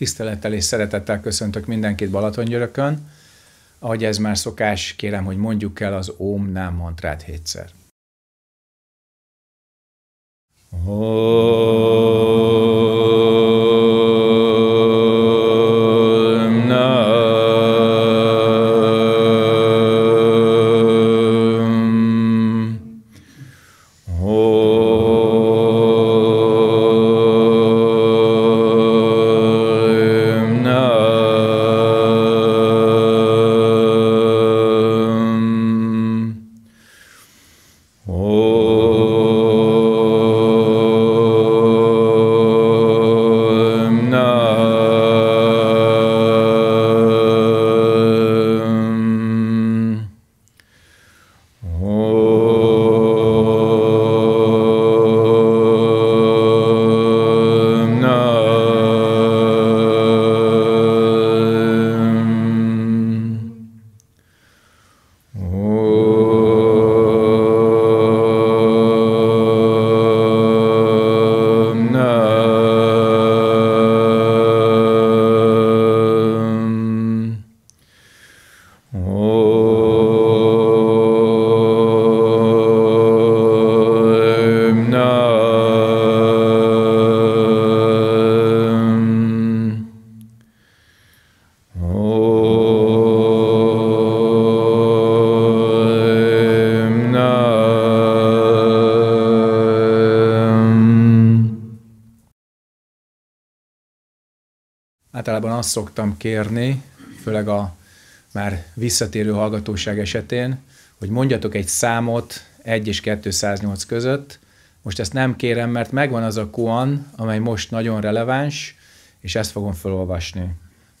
Tisztelettel és szeretettel köszöntök mindenkit Balatongyörökön. Ahogy ez már szokás, kérem, hogy mondjuk el az om Nám mantrát hétszer. Oh. azt szoktam kérni, főleg a már visszatérő hallgatóság esetén, hogy mondjatok egy számot 1 és 208 között. Most ezt nem kérem, mert megvan az a kuan, amely most nagyon releváns, és ezt fogom felolvasni.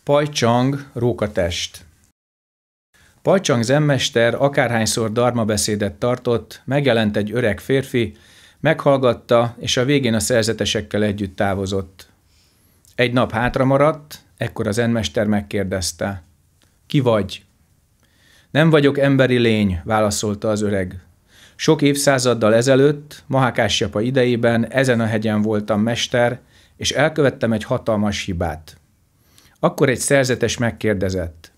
Pajcsang, rókatest. Pajcsang zenmester akárhányszor darma beszédet tartott, megjelent egy öreg férfi, meghallgatta, és a végén a szerzetesekkel együtt távozott. Egy nap hátra maradt, Ekkor az enmester megkérdezte, ki vagy? Nem vagyok emberi lény, válaszolta az öreg. Sok évszázaddal ezelőtt, Mahákásyapa idejében ezen a hegyen voltam mester, és elkövettem egy hatalmas hibát. Akkor egy szerzetes megkérdezett.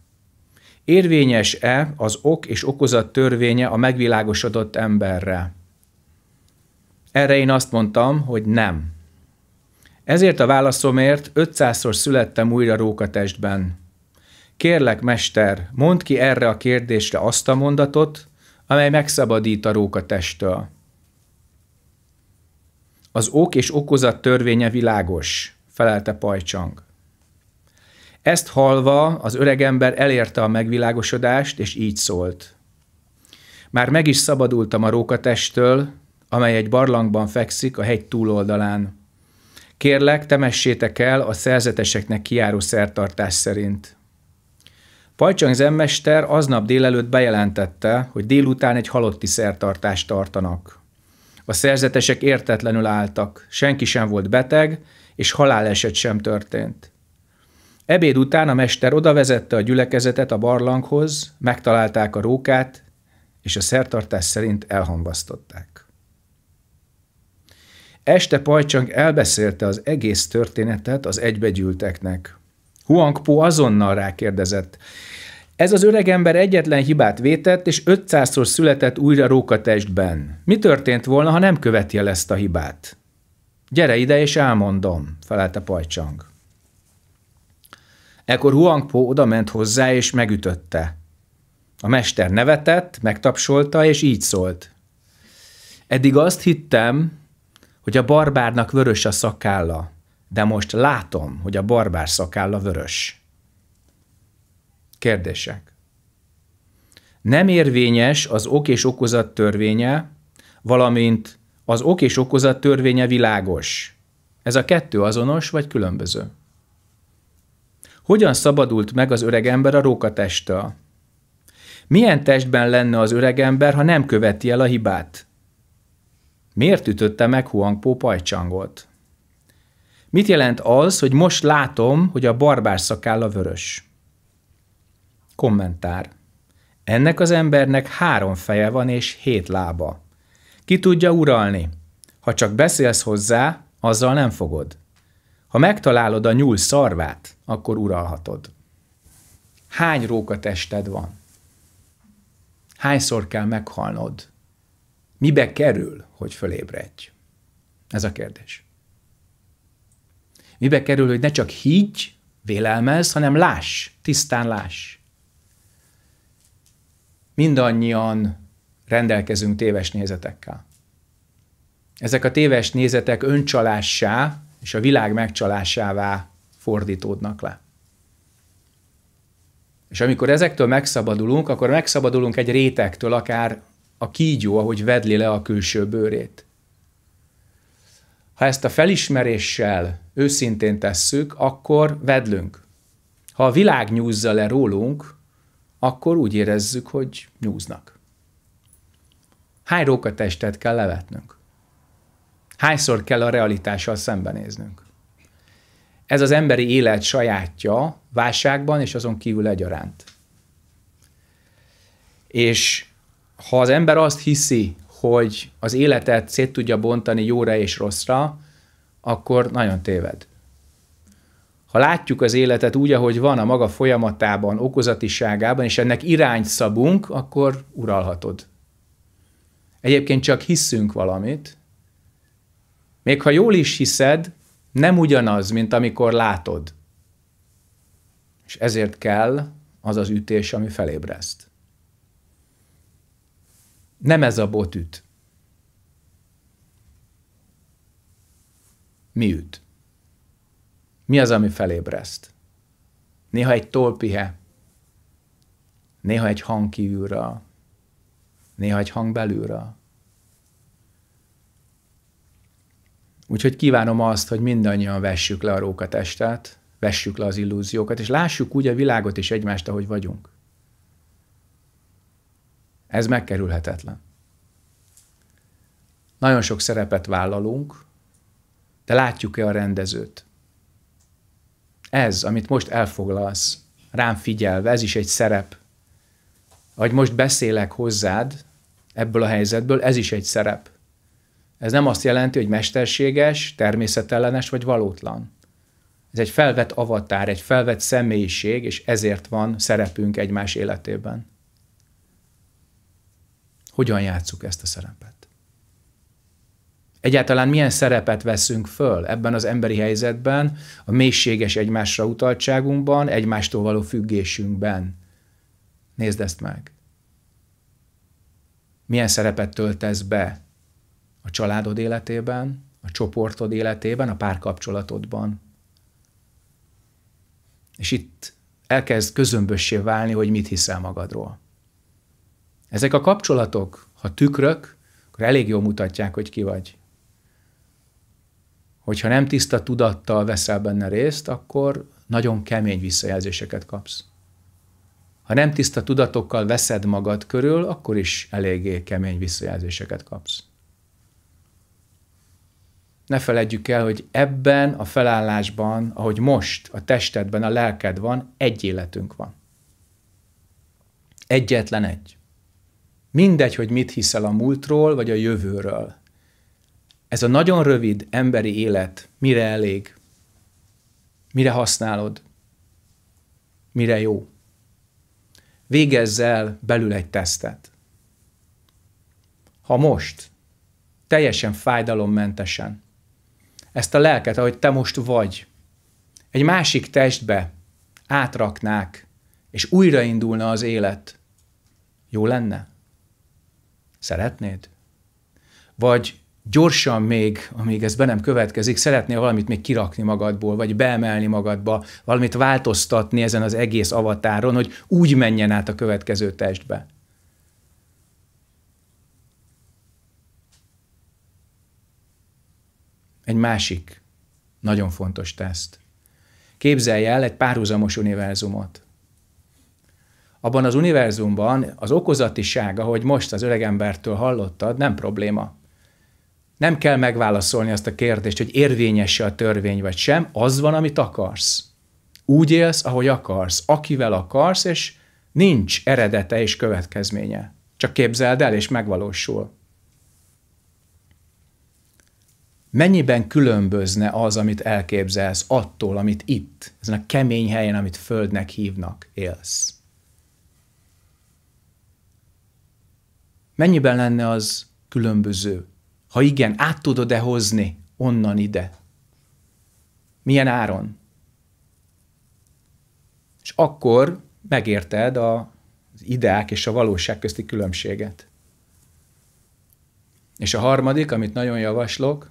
Érvényes-e az ok és okozat törvénye a megvilágosodott emberre? Erre én azt mondtam, hogy nem. Ezért a válaszomért 500-szor születtem újra rókatestben. Kérlek, mester, mondd ki erre a kérdésre azt a mondatot, amely megszabadít a rókatesttől. Az ok és okozat törvénye világos, felelte Pajcsang. Ezt halva az öregember elérte a megvilágosodást, és így szólt. Már meg is szabadultam a rókatesttől, amely egy barlangban fekszik a hegy túloldalán. Kérlek, temessétek el a szerzeteseknek kiáró szertartás szerint. Pajcsang zenmester aznap délelőtt bejelentette, hogy délután egy halotti szertartást tartanak. A szerzetesek értetlenül álltak, senki sem volt beteg, és haláleset sem történt. Ebéd után a mester odavezette a gyülekezetet a barlanghoz, megtalálták a rókát, és a szertartás szerint elhamvasztották. Este Pajcsang elbeszélte az egész történetet az egybegyűlteknek. Huang Po azonnal rákérdezett. Ez az öregember egyetlen hibát vétett, és 500-szor született újra rókatestben. Mi történt volna, ha nem követi el ezt a hibát? Gyere ide, és elmondom, felelte Pajcsang. Ekkor Huang Po oda ment hozzá, és megütötte. A mester nevetett, megtapsolta, és így szólt. Eddig azt hittem, hogy a barbárnak vörös a szakálla, de most látom, hogy a barbár szakálla vörös. Kérdések. Nem érvényes az ok és okozat törvénye, valamint az ok és okozat törvénye világos. Ez a kettő azonos vagy különböző? Hogyan szabadult meg az öregember a rókatesttől? Milyen testben lenne az öregember, ha nem követi el a hibát? Miért ütötte meg Huangpo pajcsangot? Mit jelent az, hogy most látom, hogy a barbár a vörös? Kommentár. Ennek az embernek három feje van és hét lába. Ki tudja uralni? Ha csak beszélsz hozzá, azzal nem fogod. Ha megtalálod a nyúl szarvát, akkor uralhatod. Hány róka tested van? Hányszor kell meghalnod? Mibe kerül, hogy fölébredj? Ez a kérdés. Mibe kerül, hogy ne csak higgy, vélelmez, hanem láss, tisztán láss. Mindannyian rendelkezünk téves nézetekkel. Ezek a téves nézetek öncsalássá és a világ megcsalásává fordítódnak le. És amikor ezektől megszabadulunk, akkor megszabadulunk egy rétegtől, akár a kígyó, ahogy vedli le a külső bőrét. Ha ezt a felismeréssel őszintén tesszük, akkor vedlünk. Ha a világ nyúzza le rólunk, akkor úgy érezzük, hogy nyúznak. Hány rókatestet kell levetnünk? Hányszor kell a realitással szembenéznünk? Ez az emberi élet sajátja válságban és azon kívül egyaránt. És ha az ember azt hiszi, hogy az életet szét tudja bontani jóra és rosszra, akkor nagyon téved. Ha látjuk az életet úgy, ahogy van a maga folyamatában, okozatiságában, és ennek irányt szabunk, akkor uralhatod. Egyébként csak hiszünk valamit. Még ha jól is hiszed, nem ugyanaz, mint amikor látod. És ezért kell az az ütés, ami felébreszt. Nem ez a bot üt. Mi üt? Mi az, ami felébreszt? Néha egy tolpihe, néha egy hang kívülről, néha egy hang belülről. Úgyhogy kívánom azt, hogy mindannyian vessük le a rókatestet, vessük le az illúziókat, és lássuk úgy a világot és egymást, ahogy vagyunk. Ez megkerülhetetlen. Nagyon sok szerepet vállalunk, de látjuk-e a rendezőt? Ez, amit most elfoglalsz, rám figyelve, ez is egy szerep. Ahogy most beszélek hozzád ebből a helyzetből, ez is egy szerep. Ez nem azt jelenti, hogy mesterséges, természetellenes vagy valótlan. Ez egy felvett avatár, egy felvett személyiség, és ezért van szerepünk egymás életében. Hogyan játsszuk ezt a szerepet? Egyáltalán milyen szerepet veszünk föl ebben az emberi helyzetben, a mélységes egymásra utaltságunkban, egymástól való függésünkben? Nézd ezt meg. Milyen szerepet töltesz be a családod életében, a csoportod életében, a párkapcsolatodban? És itt elkezd közömbössé válni, hogy mit hiszel magadról. Ezek a kapcsolatok, ha tükrök, akkor elég jól mutatják, hogy ki vagy. Hogyha nem tiszta tudattal veszel benne részt, akkor nagyon kemény visszajelzéseket kapsz. Ha nem tiszta tudatokkal veszed magad körül, akkor is eléggé kemény visszajelzéseket kapsz. Ne feledjük el, hogy ebben a felállásban, ahogy most a testedben, a lelked van, egy életünk van. Egyetlen egy. Mindegy, hogy mit hiszel a múltról, vagy a jövőről. Ez a nagyon rövid emberi élet mire elég? Mire használod? Mire jó? Végezz el belül egy tesztet. Ha most, teljesen fájdalommentesen, ezt a lelket, ahogy te most vagy, egy másik testbe átraknák, és újraindulna az élet, jó lenne? Szeretnéd? Vagy gyorsan még, amíg ez be nem következik, szeretnél valamit még kirakni magadból, vagy beemelni magadba, valamit változtatni ezen az egész avatáron, hogy úgy menjen át a következő testbe. Egy másik nagyon fontos teszt. Képzelj el egy párhuzamos univerzumot abban az univerzumban az okozatiság, ahogy most az öregembertől hallottad, nem probléma. Nem kell megválaszolni azt a kérdést, hogy érvényes-e a törvény vagy sem, az van, amit akarsz. Úgy élsz, ahogy akarsz, akivel akarsz, és nincs eredete és következménye. Csak képzeld el, és megvalósul. Mennyiben különbözne az, amit elképzelsz, attól, amit itt, ezen a kemény helyen, amit földnek hívnak, élsz? Mennyiben lenne az különböző? Ha igen, át tudod-e hozni onnan ide? Milyen áron? És akkor megérted a, az ideák és a valóság közti különbséget. És a harmadik, amit nagyon javaslok,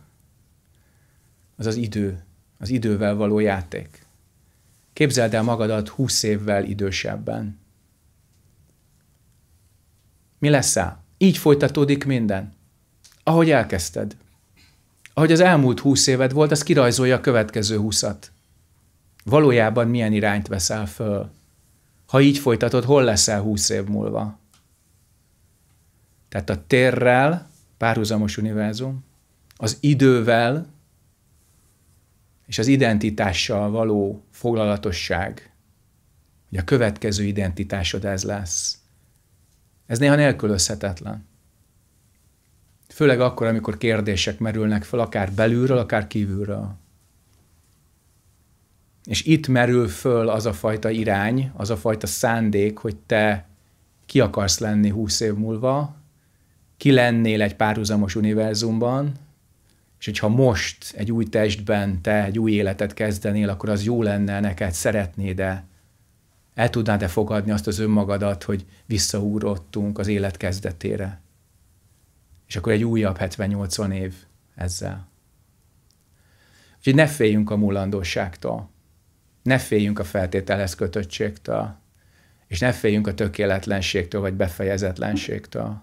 az az idő, az idővel való játék. Képzeld el magadat 20 évvel idősebben. Mi leszel? Így folytatódik minden. Ahogy elkezdted. Ahogy az elmúlt húsz éved volt, az kirajzolja a következő húszat. Valójában milyen irányt veszel föl? Ha így folytatod, hol leszel húsz év múlva? Tehát a térrel párhuzamos univerzum, az idővel és az identitással való foglalatosság, hogy a következő identitásod ez lesz. Ez néha nélkülözhetetlen. Főleg akkor, amikor kérdések merülnek fel, akár belülről, akár kívülről. És itt merül föl az a fajta irány, az a fajta szándék, hogy te ki akarsz lenni húsz év múlva, ki lennél egy párhuzamos univerzumban, és hogyha most egy új testben te egy új életet kezdenél, akkor az jó lenne neked, szeretnéd-e, el tudnád-e fogadni azt az önmagadat, hogy visszaúrottunk az élet kezdetére? És akkor egy újabb 70-80 év ezzel. Úgyhogy ne féljünk a mulandóságtól, ne féljünk a feltételhez kötöttségtől, és ne féljünk a tökéletlenségtől vagy befejezetlenségtől.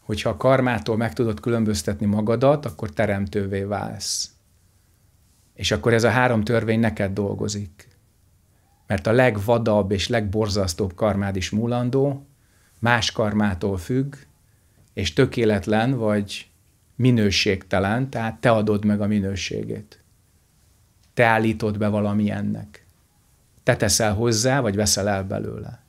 Hogyha a karmától meg tudod különböztetni magadat, akkor teremtővé válsz. És akkor ez a három törvény neked dolgozik mert a legvadabb és legborzasztóbb karmád is múlandó, más karmától függ, és tökéletlen vagy minőségtelen, tehát te adod meg a minőségét. Te állítod be valami ennek. Te teszel hozzá, vagy veszel el belőle.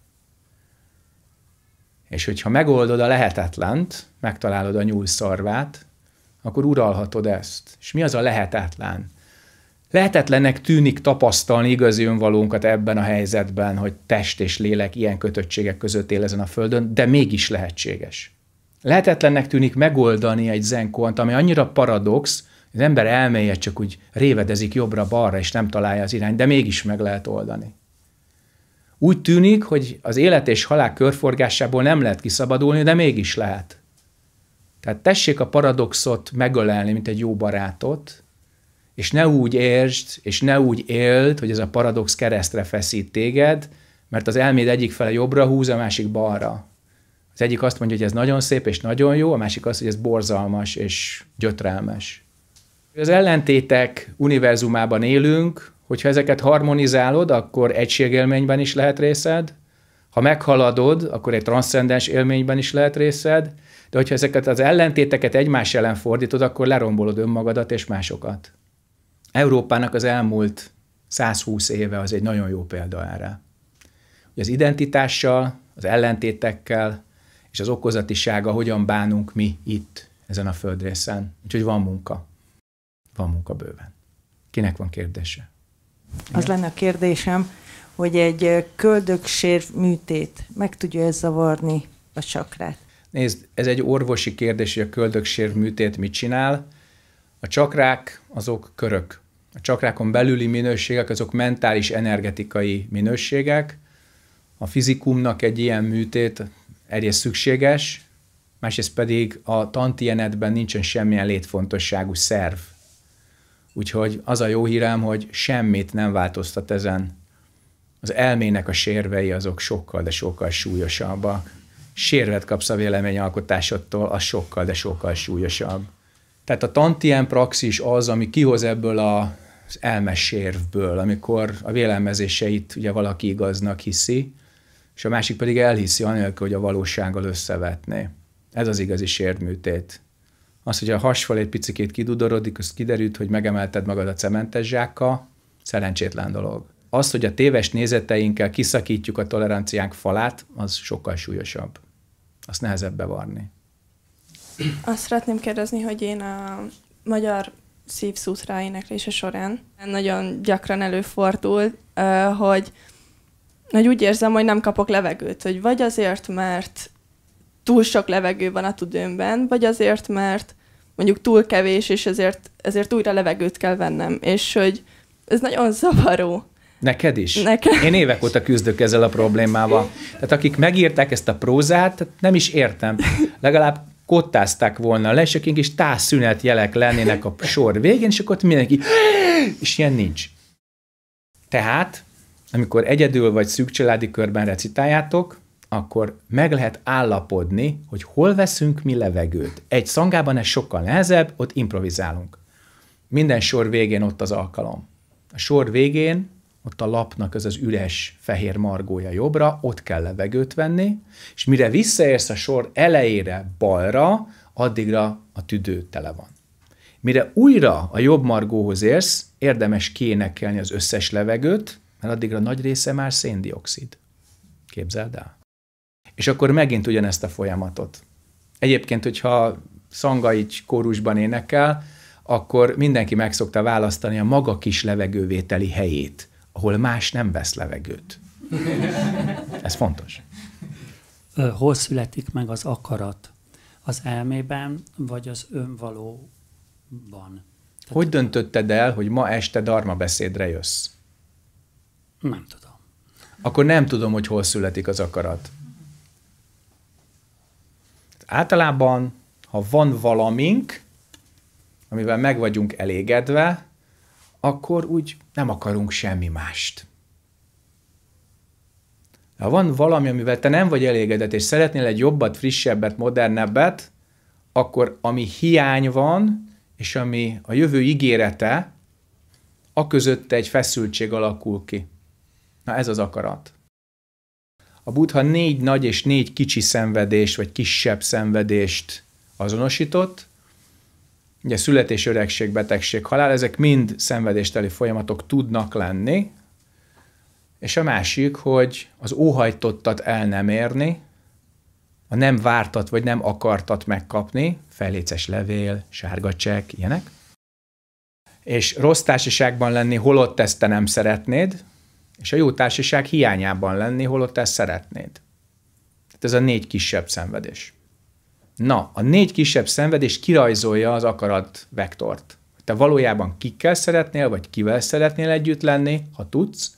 És hogyha megoldod a lehetetlent, megtalálod a nyúlszarvát, akkor uralhatod ezt. És mi az a lehetetlen? Lehetetlennek tűnik tapasztalni igazi önvalónkat ebben a helyzetben, hogy test és lélek ilyen kötöttségek között él ezen a földön, de mégis lehetséges. Lehetetlennek tűnik megoldani egy zenkont, ami annyira paradox, az ember elméje csak úgy révedezik jobbra-balra, és nem találja az irányt, de mégis meg lehet oldani. Úgy tűnik, hogy az élet és halál körforgásából nem lehet kiszabadulni, de mégis lehet. Tehát tessék a paradoxot megölelni, mint egy jó barátot, és ne úgy értsd, és ne úgy éld, hogy ez a paradox keresztre feszít téged, mert az elméd egyik fele jobbra húz, a másik balra. Az egyik azt mondja, hogy ez nagyon szép és nagyon jó, a másik azt, hogy ez borzalmas és gyötrelmes. Az ellentétek univerzumában élünk, hogyha ezeket harmonizálod, akkor egységélményben is lehet részed, ha meghaladod, akkor egy transzcendens élményben is lehet részed, de hogyha ezeket az ellentéteket egymás ellen fordítod, akkor lerombolod önmagadat és másokat. Európának az elmúlt 120 éve az egy nagyon jó példa erre. az identitással, az ellentétekkel és az okozatisága hogyan bánunk mi itt, ezen a földrészen. Úgyhogy van munka. Van munka bőven. Kinek van kérdése? Igen? Az lenne a kérdésem, hogy egy köldöksér műtét meg tudja ez zavarni a csakrát? Nézd, ez egy orvosi kérdés, hogy a köldöksér műtét mit csinál. A csakrák azok körök, a csakrákon belüli minőségek azok mentális, energetikai minőségek. A fizikumnak egy ilyen műtét egyrészt szükséges, másrészt pedig a tantienetben nincsen semmilyen létfontosságú szerv. Úgyhogy az a jó hírem, hogy semmit nem változtat ezen. Az elmének a sérvei azok sokkal, de sokkal súlyosabbak. Sérvet kapsz a véleményalkotásodtól, az sokkal, de sokkal súlyosabb. Tehát a tantien praxis az, ami kihoz ebből a az elmesérvből, amikor a vélelmezéseit ugye valaki igaznak hiszi, és a másik pedig elhiszi anélkül, hogy a valósággal összevetné. Ez az igazi sérműtét. Az, hogy a hasfal egy picikét kidudorodik, az kiderült, hogy megemelted magad a cementes zsákka, szerencsétlen dolog. Az, hogy a téves nézeteinkkel kiszakítjuk a toleranciánk falát, az sokkal súlyosabb. Azt nehezebb bevarni. Azt szeretném kérdezni, hogy én a magyar szívszutra éneklése során. Nagyon gyakran előfordul, hogy, hogy úgy érzem, hogy nem kapok levegőt, hogy vagy azért, mert túl sok levegő van a tudőmben, vagy azért, mert mondjuk túl kevés, és ezért, ezért újra levegőt kell vennem. És hogy ez nagyon zavaró. Neked is? Nekem. Én évek óta küzdök ezzel a problémával. Tehát akik megírták ezt a prózát, nem is értem. Legalább kottázták volna le, és akik is tászünet jelek lennének a sor végén, és akkor mindenki, és ilyen nincs. Tehát, amikor egyedül vagy szűk családi körben recitáljátok, akkor meg lehet állapodni, hogy hol veszünk mi levegőt. Egy szangában ez sokkal nehezebb, ott improvizálunk. Minden sor végén ott az alkalom. A sor végén ott a lapnak az az üres fehér margója jobbra, ott kell levegőt venni, és mire visszaérsz a sor elejére balra, addigra a tüdő tele van. Mire újra a jobb margóhoz érsz, érdemes kiénekelni az összes levegőt, mert addigra nagy része már széndiokszid. Képzeld el. És akkor megint ugyanezt a folyamatot. Egyébként, hogyha szangaics kórusban énekel, akkor mindenki meg szokta választani a maga kis levegővételi helyét ahol más nem vesz levegőt. Ez fontos. Hol születik meg az akarat? Az elmében, vagy az önvalóban? Tehát hogy döntötted el, hogy ma este darma beszédre jössz? Nem tudom. Akkor nem tudom, hogy hol születik az akarat. Általában, ha van valamink, amivel meg vagyunk elégedve, akkor úgy nem akarunk semmi mást. Ha van valami, amivel te nem vagy elégedett, és szeretnél egy jobbat, frissebbet, modernebbet, akkor ami hiány van, és ami a jövő ígérete, a között egy feszültség alakul ki. Na ez az akarat. A buddha négy nagy és négy kicsi szenvedés, vagy kisebb szenvedést azonosított, ugye születés, öregség, betegség, halál, ezek mind szenvedésteli folyamatok tudnak lenni, és a másik, hogy az óhajtottat el nem érni, a nem vártat vagy nem akartat megkapni, feléces levél, sárga csekk, ilyenek, és rossz társaságban lenni, holott ezt te nem szeretnéd, és a jó társaság hiányában lenni, holott ezt szeretnéd. Tehát ez a négy kisebb szenvedés. Na, a négy kisebb szenvedés kirajzolja az akarat vektort. Te valójában kikkel szeretnél, vagy kivel szeretnél együtt lenni, ha tudsz,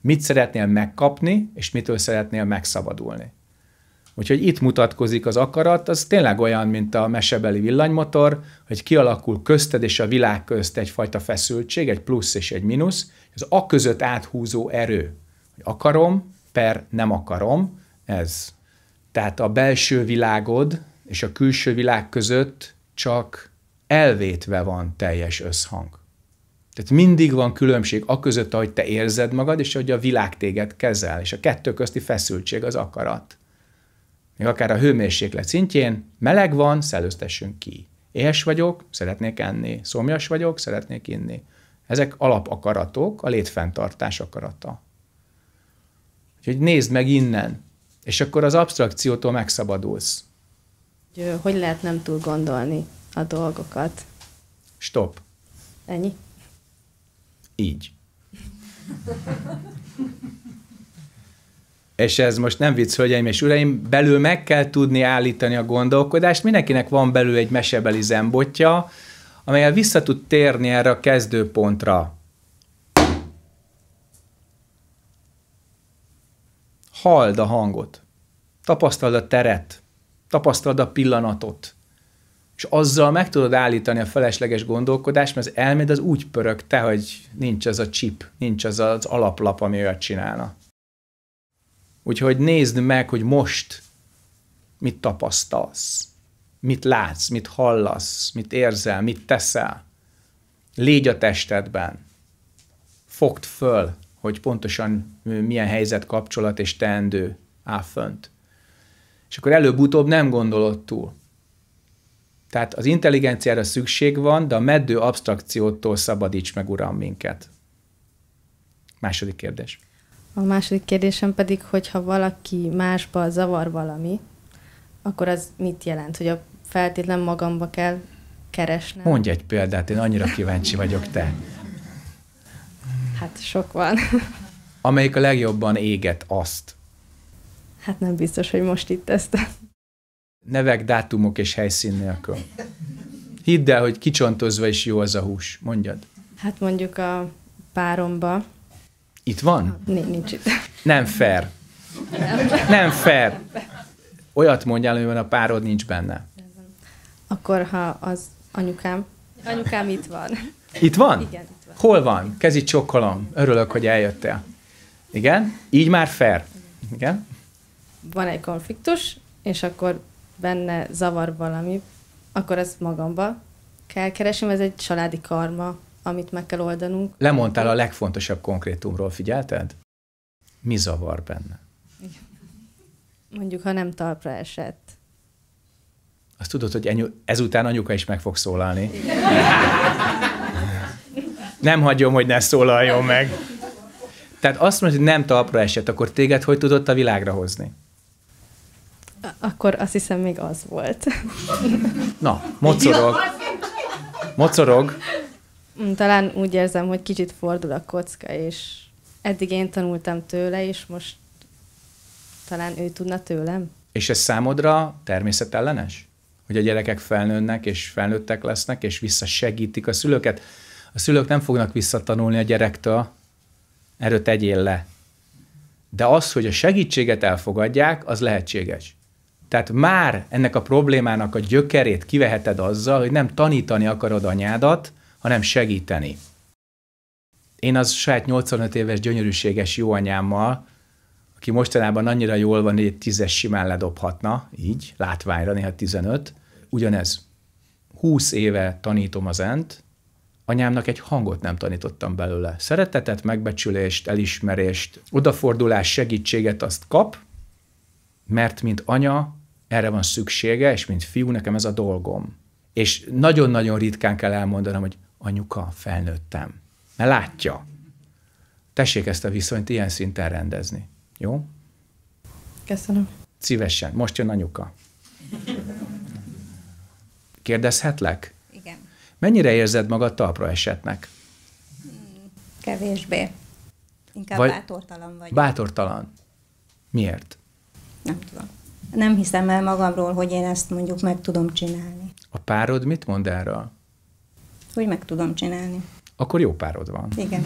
mit szeretnél megkapni, és mitől szeretnél megszabadulni. Úgyhogy itt mutatkozik az akarat, az tényleg olyan, mint a mesebeli villanymotor, hogy kialakul közted és a világ közt egyfajta feszültség, egy plusz és egy mínusz, az a között áthúzó erő, hogy akarom per nem akarom, ez. Tehát a belső világod, és a külső világ között csak elvétve van teljes összhang. Tehát mindig van különbség a között, ahogy te érzed magad, és hogy a világ téged kezel, és a kettő közti feszültség az akarat. Még akár a hőmérséklet szintjén meleg van, szellőztessünk ki. Éhes vagyok, szeretnék enni. Szomjas vagyok, szeretnék inni. Ezek alapakaratok, a létfenntartás akarata. Úgyhogy nézd meg innen, és akkor az abstrakciótól megszabadulsz hogy hogy lehet nem túl gondolni a dolgokat. Stop. Ennyi? Így. és ez most nem vicc, hölgyeim és uraim, belül meg kell tudni állítani a gondolkodást, mindenkinek van belül egy mesebeli zembotja, amelyel vissza tud térni erre a kezdőpontra. Hald a hangot, tapasztald a teret, tapasztalod a pillanatot, és azzal meg tudod állítani a felesleges gondolkodást, mert az elméd az úgy pörög te, hogy nincs ez a chip, nincs az az alaplap, ami olyat csinálna. Úgyhogy nézd meg, hogy most mit tapasztalsz, mit látsz, mit hallasz, mit érzel, mit teszel. Légy a testedben. Fogd föl, hogy pontosan milyen helyzet, kapcsolat és teendő áll fönt és akkor előbb-utóbb nem gondolod túl. Tehát az intelligenciára szükség van, de a meddő abstrakciótól szabadíts meg, Uram, minket. Második kérdés. A második kérdésem pedig, hogyha valaki másba zavar valami, akkor az mit jelent? Hogy a feltétlen magamba kell keresnem? Mondj egy példát, én annyira kíváncsi vagyok te. Hát sok van. Amelyik a legjobban éget azt. Hát nem biztos, hogy most itt ezt. Nevek, dátumok és helyszín nélkül. Hidd el, hogy kicsontozva is jó az a hús, mondjad. Hát mondjuk a páromba. Itt van? Nincs, nincs itt. Nem fair. Nem. nem fair. Olyat mondjál, hogy van a párod nincs benne. Akkor ha az anyukám. Anyukám itt van. Itt van? Igen, itt van. Hol van? Kezit csokkolom. Örülök, hogy eljöttél. Igen? Így már fair. Igen? van egy konfliktus, és akkor benne zavar valami, akkor ezt magamba kell keresni, ez egy családi karma, amit meg kell oldanunk. Lemondtál a legfontosabb konkrétumról, figyelted? Mi zavar benne? Mondjuk, ha nem talpra esett. Azt tudod, hogy enyu, ezután anyuka is meg fog szólalni. Nem hagyom, hogy ne szólaljon meg. Tehát azt mondod, hogy nem talpra esett, akkor téged hogy tudott a világra hozni? Akkor azt hiszem még az volt. Na, mocorog. Mocorog. Mm, talán úgy érzem, hogy kicsit fordul a kocka, és eddig én tanultam tőle, és most talán ő tudna tőlem. És ez számodra természetellenes? Hogy a gyerekek felnőnek, és felnőttek lesznek, és visszasegítik a szülőket? A szülők nem fognak visszatanulni a gyerektől, erről tegyél le. De az, hogy a segítséget elfogadják, az lehetséges. Tehát már ennek a problémának a gyökerét kiveheted azzal, hogy nem tanítani akarod anyádat, hanem segíteni. Én az saját 85 éves gyönyörűséges jó anyámmal, aki mostanában annyira jól van, hogy egy tízes simán ledobhatna, így, látványra, néha 15, ugyanez. 20 éve tanítom az ent, anyámnak egy hangot nem tanítottam belőle. Szeretetet, megbecsülést, elismerést, odafordulás, segítséget azt kap, mert mint anya erre van szüksége, és mint fiú nekem ez a dolgom. És nagyon-nagyon ritkán kell elmondanom, hogy anyuka, felnőttem. Mert látja. Tessék ezt a viszonyt ilyen szinten rendezni. Jó? Köszönöm. Szívesen. Most jön anyuka. Kérdezhetlek? Igen. Mennyire érzed magad talpra esetnek? Hmm, kevésbé. Inkább Vagy bátortalan vagy. Bátortalan. Miért? Nem tudom nem hiszem el magamról, hogy én ezt mondjuk meg tudom csinálni. A párod mit mond erre? Hogy meg tudom csinálni. Akkor jó párod van. Igen.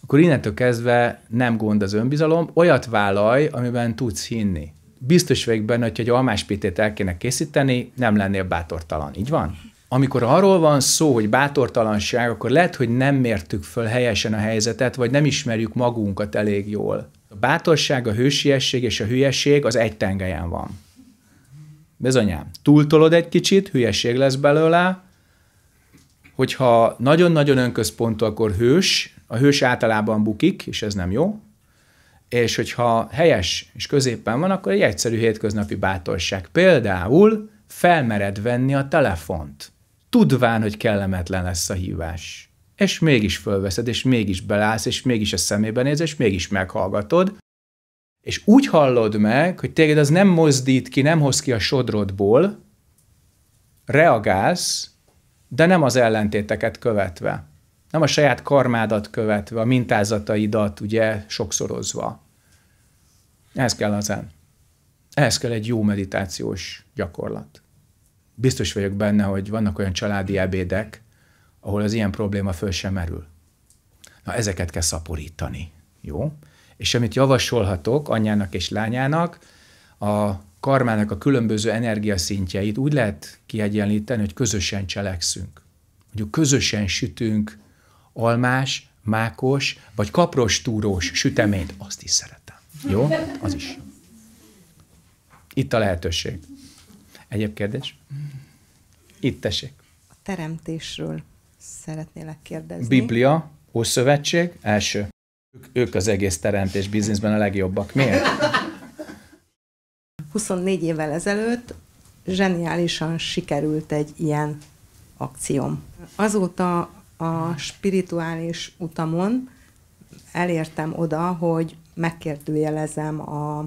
Akkor innentől kezdve nem gond az önbizalom, olyat vállalj, amiben tudsz hinni. Biztos vagyok benne, hogy egy pétét el kéne készíteni, nem lennél bátortalan. Így van? Amikor arról van szó, hogy bátortalanság, akkor lehet, hogy nem mértük föl helyesen a helyzetet, vagy nem ismerjük magunkat elég jól. A bátorság, a hősiesség és a hülyeség az egy tengelyen van. Bizonyám, túltolod egy kicsit, hülyeség lesz belőle, hogyha nagyon-nagyon önközpontú, akkor hős, a hős általában bukik, és ez nem jó, és hogyha helyes és középen van, akkor egy egyszerű hétköznapi bátorság. Például felmered venni a telefont, tudván, hogy kellemetlen lesz a hívás és mégis fölveszed, és mégis belász és mégis a szemébe néz, és mégis meghallgatod, és úgy hallod meg, hogy téged az nem mozdít ki, nem hoz ki a sodrodból, reagálsz, de nem az ellentéteket követve. Nem a saját karmádat követve, a mintázataidat ugye sokszorozva. Ez kell az en. Ehhez kell egy jó meditációs gyakorlat. Biztos vagyok benne, hogy vannak olyan családi ebédek, ahol az ilyen probléma föl sem merül. Na, ezeket kell szaporítani, jó? És amit javasolhatok anyának és lányának, a karmának a különböző energiaszintjeit úgy lehet kiegyenlíteni, hogy közösen cselekszünk. Mondjuk közösen sütünk almás, mákos vagy kapros túrós süteményt, azt is szeretem. Jó? Az is. Itt a lehetőség. Egyéb kérdés? Itt tessék. A teremtésről szeretnélek kérdezni. Biblia, Ószövetség, első. Ők, ők az egész teremtés bizniszben a legjobbak. Miért? 24 évvel ezelőtt zseniálisan sikerült egy ilyen akcióm. Azóta a spirituális utamon elértem oda, hogy megkérdőjelezem a,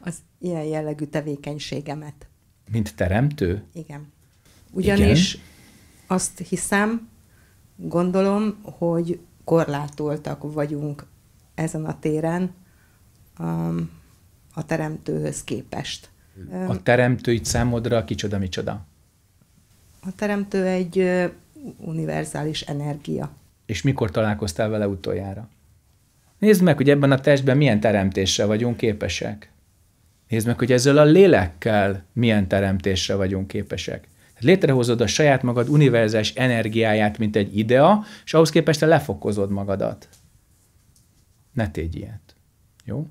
az ilyen jellegű tevékenységemet. Mint teremtő? Igen. Ugyanis Igen azt hiszem, gondolom, hogy korlátoltak vagyunk ezen a téren um, a teremtőhöz képest. A um, teremtő itt számodra kicsoda, micsoda? A teremtő egy univerzális energia. És mikor találkoztál vele utoljára? Nézd meg, hogy ebben a testben milyen teremtésre vagyunk képesek. Nézd meg, hogy ezzel a lélekkel milyen teremtésre vagyunk képesek. Létrehozod a saját magad univerzális energiáját, mint egy idea, és ahhoz képest te lefokozod magadat. Ne tégy ilyet. Jó?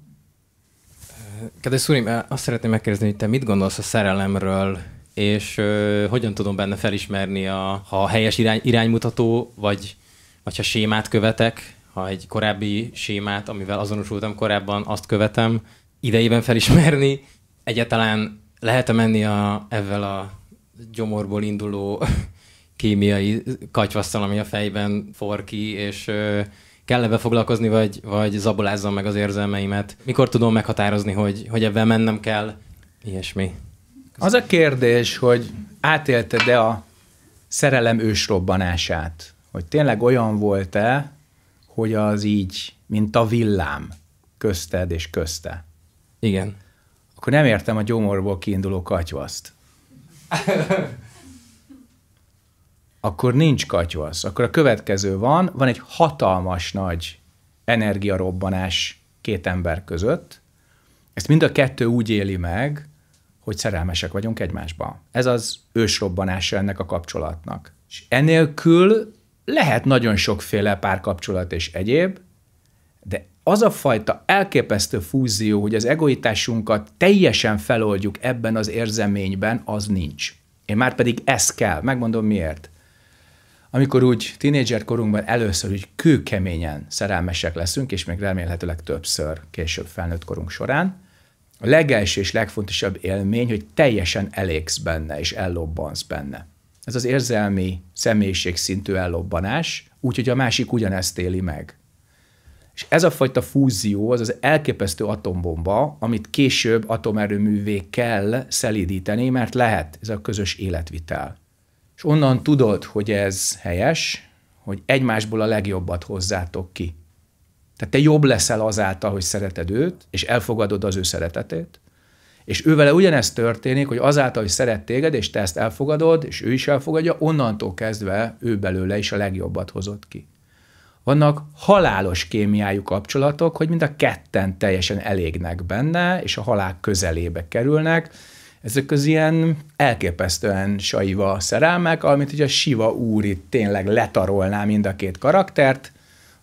Kedves Szurim, azt szeretném megkérdezni, hogy te mit gondolsz a szerelemről, és ö, hogyan tudom benne felismerni, a, ha a helyes irány, iránymutató, vagy, vagy ha sémát követek, ha egy korábbi sémát, amivel azonosultam korábban, azt követem, idejében felismerni, egyáltalán lehet-e menni a, ezzel a gyomorból induló kémiai katyvasztal, ami a fejben for ki, és kell -e foglalkozni, vagy, vagy zabolázzam meg az érzelmeimet? Mikor tudom meghatározni, hogy, hogy ebben mennem kell? Ilyesmi. Az a kérdés, hogy átélted-e a szerelem ősrobbanását? Hogy tényleg olyan volt-e, hogy az így, mint a villám közted és közte? Igen. Akkor nem értem a gyomorból kiinduló katyvaszt akkor nincs katyvasz. Akkor a következő van, van egy hatalmas nagy energiarobbanás két ember között. Ezt mind a kettő úgy éli meg, hogy szerelmesek vagyunk egymásba. Ez az ősrobbanása ennek a kapcsolatnak. És enélkül lehet nagyon sokféle párkapcsolat és egyéb, de az a fajta elképesztő fúzió, hogy az egoitásunkat teljesen feloldjuk ebben az érzeményben, az nincs. Én már pedig ez kell. Megmondom miért. Amikor úgy tínédzser korunkban először úgy kőkeményen szerelmesek leszünk, és még remélhetőleg többször később felnőtt korunk során, a legelső és legfontosabb élmény, hogy teljesen elégsz benne, és ellobbansz benne. Ez az érzelmi személyiség szintű ellobbanás, úgyhogy a másik ugyanezt éli meg. És ez a fajta fúzió az az elképesztő atombomba, amit később atomerőművé kell szelídíteni, mert lehet ez a közös életvitel. És onnan tudod, hogy ez helyes, hogy egymásból a legjobbat hozzátok ki. Tehát te jobb leszel azáltal, hogy szereted őt, és elfogadod az ő szeretetét, és ővele ugyanezt történik, hogy azáltal, hogy szeret téged, és te ezt elfogadod, és ő is elfogadja, onnantól kezdve ő belőle is a legjobbat hozott ki vannak halálos kémiájú kapcsolatok, hogy mind a ketten teljesen elégnek benne, és a halál közelébe kerülnek. Ezek az ilyen elképesztően saiva szerelmek, amit ugye a Siva úr itt tényleg letarolná mind a két karaktert,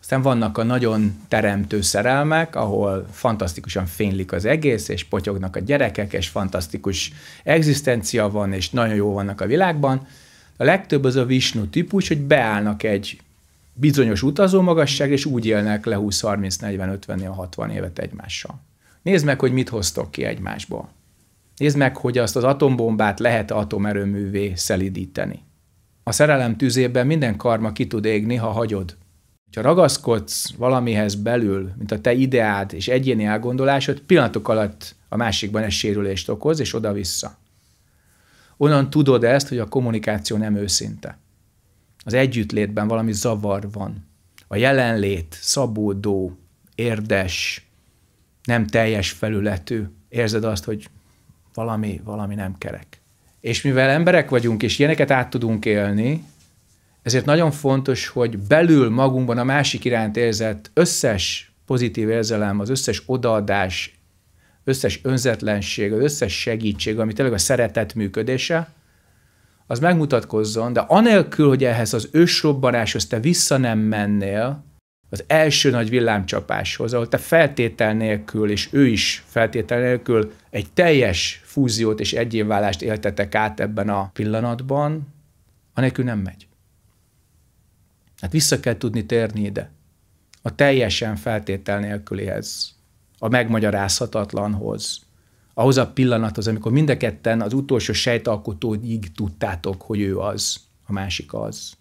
aztán vannak a nagyon teremtő szerelmek, ahol fantasztikusan fénylik az egész, és potyognak a gyerekek, és fantasztikus egzisztencia van, és nagyon jó vannak a világban. A legtöbb az a Vishnu típus, hogy beállnak egy bizonyos utazómagasság, és úgy élnek le 20, 30, 40, 50, 60 évet egymással. Nézd meg, hogy mit hoztok ki egymásból. Nézd meg, hogy azt az atombombát lehet atomerőművé szelidíteni. A szerelem tüzében minden karma ki tud égni, ha hagyod. Ha ragaszkodsz valamihez belül, mint a te ideád és egyéni elgondolásod, pillanatok alatt a másikban ez sérülést okoz, és oda-vissza. Onnan tudod ezt, hogy a kommunikáció nem őszinte az együttlétben valami zavar van. A jelenlét szabódó, érdes, nem teljes felületű. Érzed azt, hogy valami, valami nem kerek. És mivel emberek vagyunk, és ilyeneket át tudunk élni, ezért nagyon fontos, hogy belül magunkban a másik iránt érzett összes pozitív érzelem, az összes odaadás, összes önzetlenség, az összes segítség, ami tényleg a szeretet működése, az megmutatkozzon, de anélkül, hogy ehhez az ősrobbanáshoz te vissza nem mennél, az első nagy villámcsapáshoz, ahol te feltétel nélkül, és ő is feltétel nélkül egy teljes fúziót és egyénválást éltetek át ebben a pillanatban, anélkül nem megy. Hát vissza kell tudni térni ide. A teljesen feltétel nélkülihez, a megmagyarázhatatlanhoz, ahhoz a pillanathoz, amikor mind a ketten az utolsó sejtalkotóig tudtátok, hogy ő az, a másik az.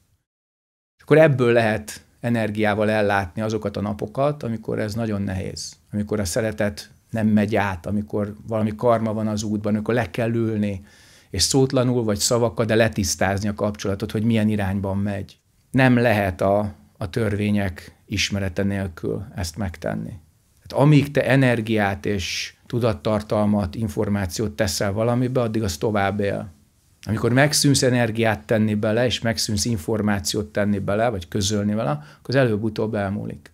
És akkor ebből lehet energiával ellátni azokat a napokat, amikor ez nagyon nehéz. Amikor a szeretet nem megy át, amikor valami karma van az útban, amikor le kell ülni, és szótlanul vagy szavakkal, de letisztázni a kapcsolatot, hogy milyen irányban megy. Nem lehet a, a törvények ismerete nélkül ezt megtenni. Tehát amíg te energiát és tudattartalmat, információt teszel valamibe, addig az tovább él. Amikor megszűnsz energiát tenni bele, és megszűnsz információt tenni bele, vagy közölni vele, akkor az előbb-utóbb elmúlik.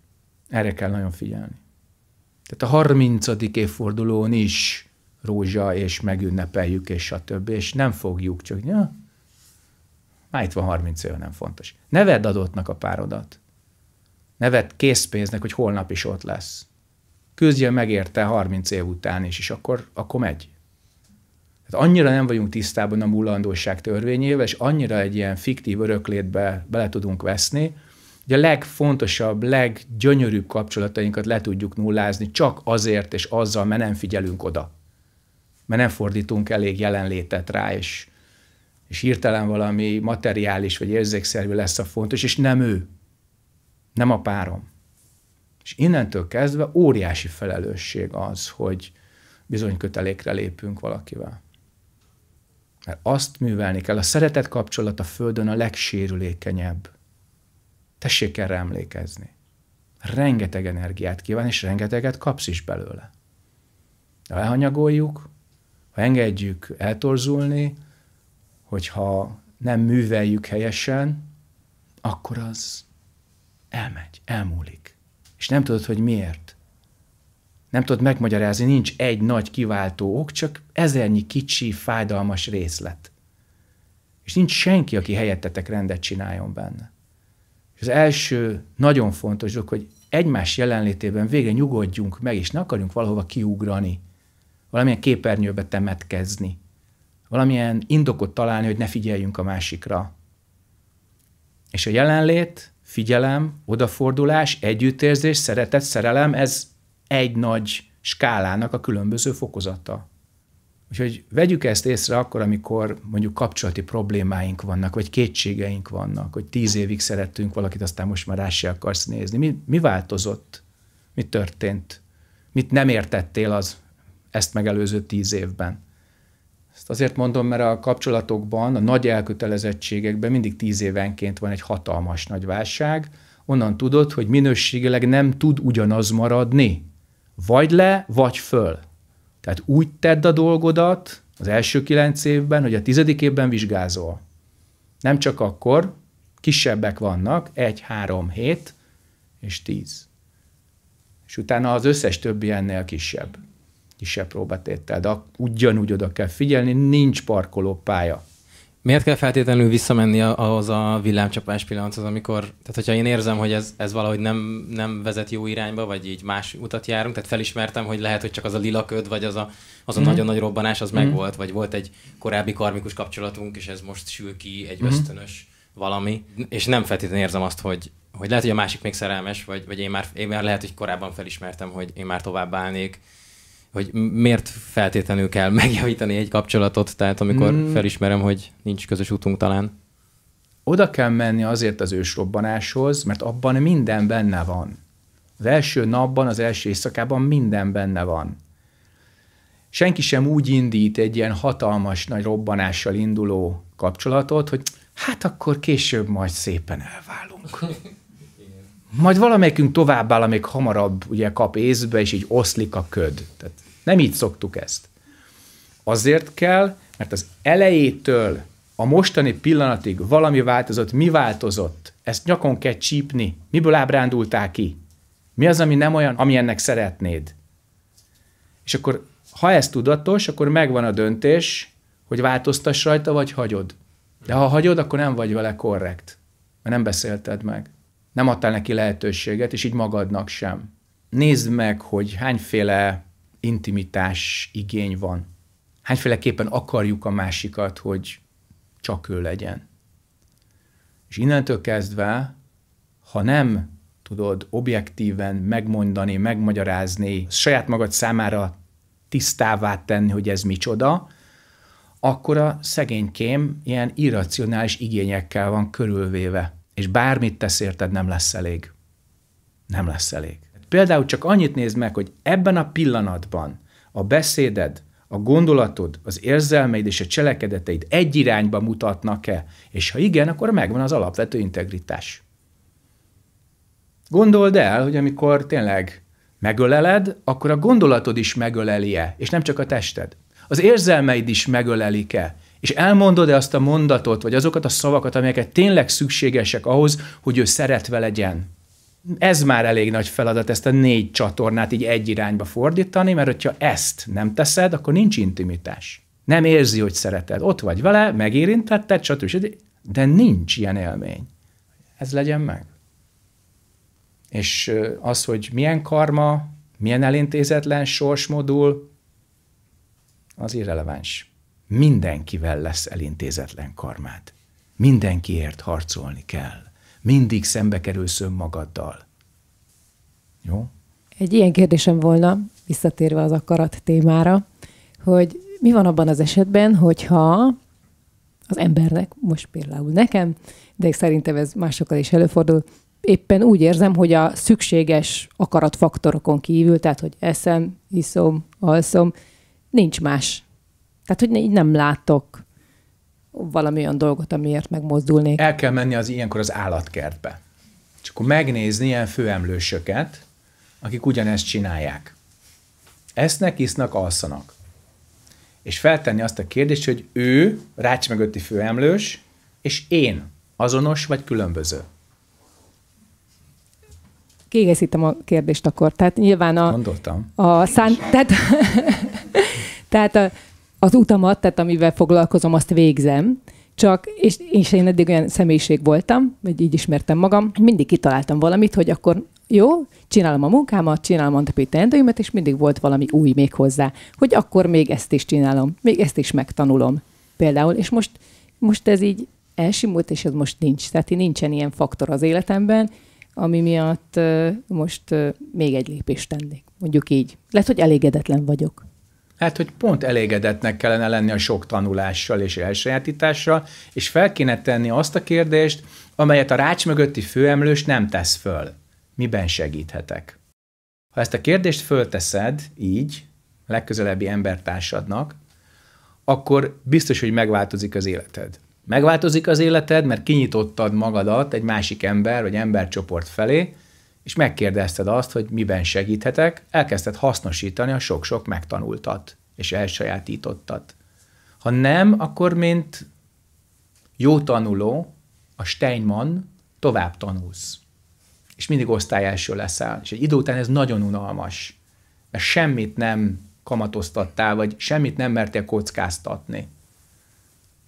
Erre kell nagyon figyelni. Tehát a 30. évfordulón is rózsa, és megünnepeljük, és stb. És nem fogjuk, csak ja, már itt van 30 év, nem fontos. Ne vedd adottnak a párodat. Ne vedd készpénznek, hogy holnap is ott lesz meg megérte 30 év után is, és akkor, akkor megy. Tehát annyira nem vagyunk tisztában a mullandóság törvényével, és annyira egy ilyen fiktív öröklétbe bele tudunk veszni, hogy a legfontosabb, leggyönyörűbb kapcsolatainkat le tudjuk nullázni csak azért és azzal, mert nem figyelünk oda. Mert nem fordítunk elég jelenlétet rá, és, és hirtelen valami materiális vagy érzékszerű lesz a fontos, és nem ő, nem a párom. És innentől kezdve óriási felelősség az, hogy bizony kötelékre lépünk valakivel. Mert azt művelni kell. A szeretet kapcsolat a Földön a legsérülékenyebb. Tessék erre emlékezni. Rengeteg energiát kíván, és rengeteget kapsz is belőle. Ha elhanyagoljuk, ha engedjük eltorzulni, hogyha nem műveljük helyesen, akkor az elmegy, elmúlik és nem tudod, hogy miért. Nem tudod megmagyarázni, nincs egy nagy kiváltó ok, csak ezernyi kicsi, fájdalmas részlet. És nincs senki, aki helyettetek rendet csináljon benne. És az első nagyon fontos dolog, hogy egymás jelenlétében végre nyugodjunk meg, és ne akarjunk valahova kiugrani, valamilyen képernyőbe temetkezni, valamilyen indokot találni, hogy ne figyeljünk a másikra. És a jelenlét figyelem, odafordulás, együttérzés, szeretet, szerelem, ez egy nagy skálának a különböző fokozata. Úgyhogy vegyük ezt észre akkor, amikor mondjuk kapcsolati problémáink vannak, vagy kétségeink vannak, hogy tíz évig szerettünk valakit, aztán most már rá se akarsz nézni. Mi, mi változott? Mi történt? Mit nem értettél az ezt megelőző tíz évben? Ezt azért mondom, mert a kapcsolatokban, a nagy elkötelezettségekben mindig tíz évenként van egy hatalmas nagy válság, onnan tudod, hogy minőségileg nem tud ugyanaz maradni. Vagy le, vagy föl. Tehát úgy tedd a dolgodat az első kilenc évben, hogy a tizedik évben vizsgázol. Nem csak akkor, kisebbek vannak, egy, három, hét és tíz. És utána az összes többi ennél kisebb kisebb próbatéttel, de ugyanúgy oda kell figyelni, nincs parkoló pálya. Miért kell feltétlenül visszamenni ahhoz a villámcsapás pillanathoz, amikor, tehát hogyha én érzem, hogy ez, ez valahogy nem, nem vezet jó irányba, vagy így más utat járunk, tehát felismertem, hogy lehet, hogy csak az a lila köd, vagy az a, az a mm. nagyon nagy robbanás, az mm. megvolt, vagy volt egy korábbi karmikus kapcsolatunk, és ez most sül ki egy mm. ösztönös valami, és nem feltétlenül érzem azt, hogy, hogy lehet, hogy a másik még szerelmes, vagy, vagy én, már, én már lehet, hogy korábban felismertem, hogy én már tovább állnék, hogy miért feltétlenül kell megjavítani egy kapcsolatot, tehát amikor mm. felismerem, hogy nincs közös útunk talán. Oda kell menni azért az ősrobbanáshoz, mert abban minden benne van. Az első napban, az első éjszakában minden benne van. Senki sem úgy indít egy ilyen hatalmas nagy robbanással induló kapcsolatot, hogy hát akkor később majd szépen elválunk. Majd valamelyikünk tovább áll, amíg hamarabb ugye kap észbe, és így oszlik a köd. Tehát nem így szoktuk ezt. Azért kell, mert az elejétől a mostani pillanatig valami változott, mi változott, ezt nyakon kell csípni, miből ábrándultál ki, mi az, ami nem olyan, ami ennek szeretnéd. És akkor, ha ez tudatos, akkor megvan a döntés, hogy változtass rajta, vagy hagyod. De ha hagyod, akkor nem vagy vele korrekt, mert nem beszélted meg nem adtál neki lehetőséget, és így magadnak sem. Nézd meg, hogy hányféle intimitás igény van. Hányféleképpen akarjuk a másikat, hogy csak ő legyen. És innentől kezdve, ha nem tudod objektíven megmondani, megmagyarázni, saját magad számára tisztává tenni, hogy ez micsoda, akkor a szegénykém ilyen irracionális igényekkel van körülvéve és bármit tesz érted, nem lesz elég. Nem lesz elég. Például csak annyit nézd meg, hogy ebben a pillanatban a beszéded, a gondolatod, az érzelmeid és a cselekedeteid egy irányba mutatnak-e, és ha igen, akkor megvan az alapvető integritás. Gondold el, hogy amikor tényleg megöleled, akkor a gondolatod is megöleli-e, és nem csak a tested. Az érzelmeid is megölelik-e, és elmondod-e azt a mondatot, vagy azokat a szavakat, amelyeket tényleg szükségesek ahhoz, hogy ő szeretve legyen? Ez már elég nagy feladat, ezt a négy csatornát így egy irányba fordítani, mert hogyha ezt nem teszed, akkor nincs intimitás. Nem érzi, hogy szereted. Ott vagy vele, megérintetted, stb. De nincs ilyen élmény. Ez legyen meg. És az, hogy milyen karma, milyen elintézetlen sorsmodul, az irreleváns mindenkivel lesz elintézetlen karmád. Mindenkiért harcolni kell. Mindig szembe kerülsz önmagaddal. Jó? Egy ilyen kérdésem volna, visszatérve az akarat témára, hogy mi van abban az esetben, hogyha az embernek, most például nekem, de szerintem ez másokkal is előfordul, éppen úgy érzem, hogy a szükséges akaratfaktorokon kívül, tehát hogy eszem, iszom, alszom, nincs más tehát, hogy így nem látok valami olyan dolgot, amiért megmozdulnék. El kell menni az ilyenkor az állatkertbe. És akkor megnézni ilyen főemlősöket, akik ugyanezt csinálják. Esznek, isznak, alszanak. És feltenni azt a kérdést, hogy ő, rács mögötti főemlős, és én azonos vagy különböző? Kiegészítem a kérdést akkor. Tehát nyilván a... Gondoltam. A szán... Tehát, tehát a, az utamat, tehát amivel foglalkozom, azt végzem, csak, és, és én eddig olyan személyiség voltam, vagy így ismertem magam, mindig kitaláltam valamit, hogy akkor jó, csinálom a munkámat, csinálom a napi teendőimet, és mindig volt valami új még hozzá, hogy akkor még ezt is csinálom, még ezt is megtanulom például, és most, most ez így elsimult, és ez most nincs. Tehát nincsen ilyen faktor az életemben, ami miatt most még egy lépést tennék, mondjuk így. Lehet, hogy elégedetlen vagyok lehet, hogy pont elégedetnek kellene lenni a sok tanulással és elsajátítással, és fel kéne tenni azt a kérdést, amelyet a rács mögötti főemlős nem tesz föl. Miben segíthetek? Ha ezt a kérdést fölteszed így, legközelebbi embertársadnak, akkor biztos, hogy megváltozik az életed. Megváltozik az életed, mert kinyitottad magadat egy másik ember vagy embercsoport felé, és megkérdezted azt, hogy miben segíthetek, elkezdted hasznosítani a sok-sok megtanultat és elsajátítottat. Ha nem, akkor mint jó tanuló, a Steinman tovább tanulsz. És mindig első leszel. És egy idő után ez nagyon unalmas. Mert semmit nem kamatoztattál, vagy semmit nem mertél kockáztatni.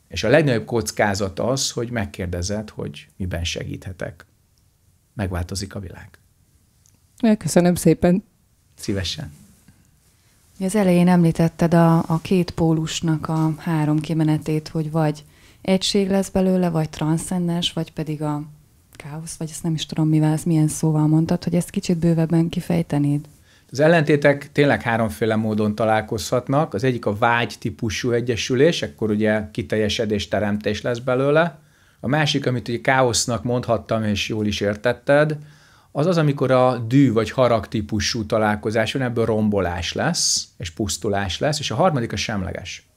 És a legnagyobb kockázat az, hogy megkérdezed, hogy miben segíthetek. Megváltozik a világ. Köszönöm szépen. Szívesen. Az elején említetted a, a két pólusnak a három kimenetét, hogy vagy egység lesz belőle, vagy transzcendens, vagy pedig a káosz, vagy ezt nem is tudom mivel, ez milyen szóval mondtad, hogy ezt kicsit bővebben kifejtenéd. Az ellentétek tényleg háromféle módon találkozhatnak. Az egyik a vágy típusú egyesülés, akkor ugye kiteljesedés, teremtés lesz belőle. A másik, amit ugye káosznak mondhattam, és jól is értetted, az az, amikor a dű vagy harag típusú találkozás van, ebből rombolás lesz, és pusztulás lesz, és a harmadik a semleges.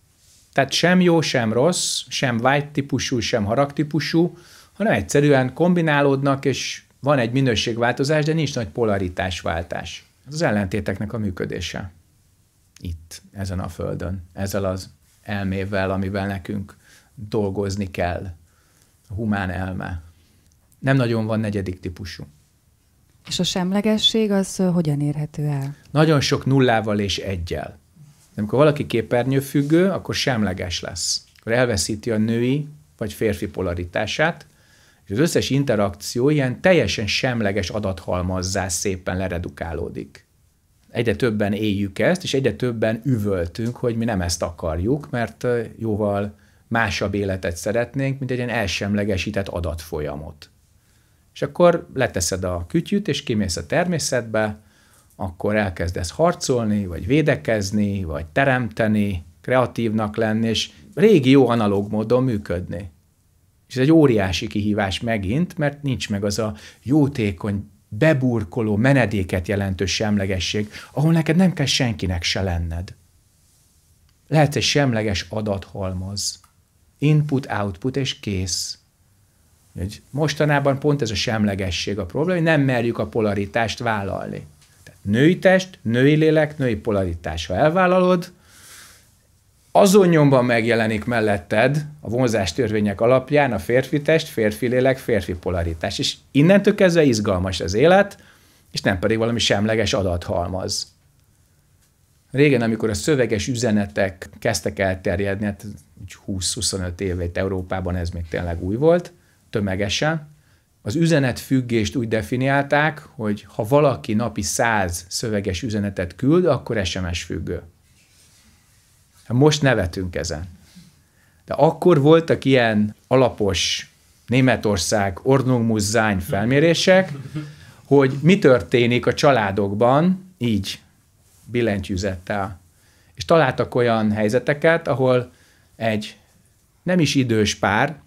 Tehát sem jó, sem rossz, sem vágy típusú, sem harag típusú, hanem egyszerűen kombinálódnak, és van egy minőségváltozás, de nincs nagy polaritásváltás. Ez az ellentéteknek a működése. Itt, ezen a földön, ezzel az elmével, amivel nekünk dolgozni kell. A humán elme. Nem nagyon van negyedik típusú. És a semlegesség az hogyan érhető el? Nagyon sok nullával és egyel. De amikor valaki képernyőfüggő, akkor semleges lesz. Akkor elveszíti a női vagy férfi polaritását, és az összes interakció ilyen teljesen semleges adathalmazzá szépen leredukálódik. Egyre többen éljük ezt, és egyre többen üvöltünk, hogy mi nem ezt akarjuk, mert jóval másabb életet szeretnénk, mint egy ilyen elsemlegesített adatfolyamot. És akkor leteszed a kütyűt, és kimész a természetbe, akkor elkezdesz harcolni, vagy védekezni, vagy teremteni, kreatívnak lenni, és régi jó analóg módon működni. És ez egy óriási kihívás megint, mert nincs meg az a jótékony, beburkoló, menedéket jelentő semlegesség, ahol neked nem kell senkinek se lenned. Lehet egy semleges adathalmaz. Input, output és kész. Mostanában pont ez a semlegesség a probléma, hogy nem merjük a polaritást vállalni. Tehát női test, női lélek, női polaritás. Ha elvállalod, azon nyomban megjelenik melletted a vonzástörvények alapján a férfi test, férfi lélek, férfi polaritás. És innentől kezdve izgalmas az élet, és nem pedig valami semleges adathalmaz. Régen, amikor a szöveges üzenetek kezdtek elterjedni, hát 20-25 éve itt Európában ez még tényleg új volt, tömegesen. Az üzenetfüggést úgy definiálták, hogy ha valaki napi száz szöveges üzenetet küld, akkor SMS függő. Hát most nevetünk ezen. De akkor voltak ilyen alapos Németország Ordnung felmérések, hogy mi történik a családokban így, billentyűzettel. És találtak olyan helyzeteket, ahol egy nem is idős pár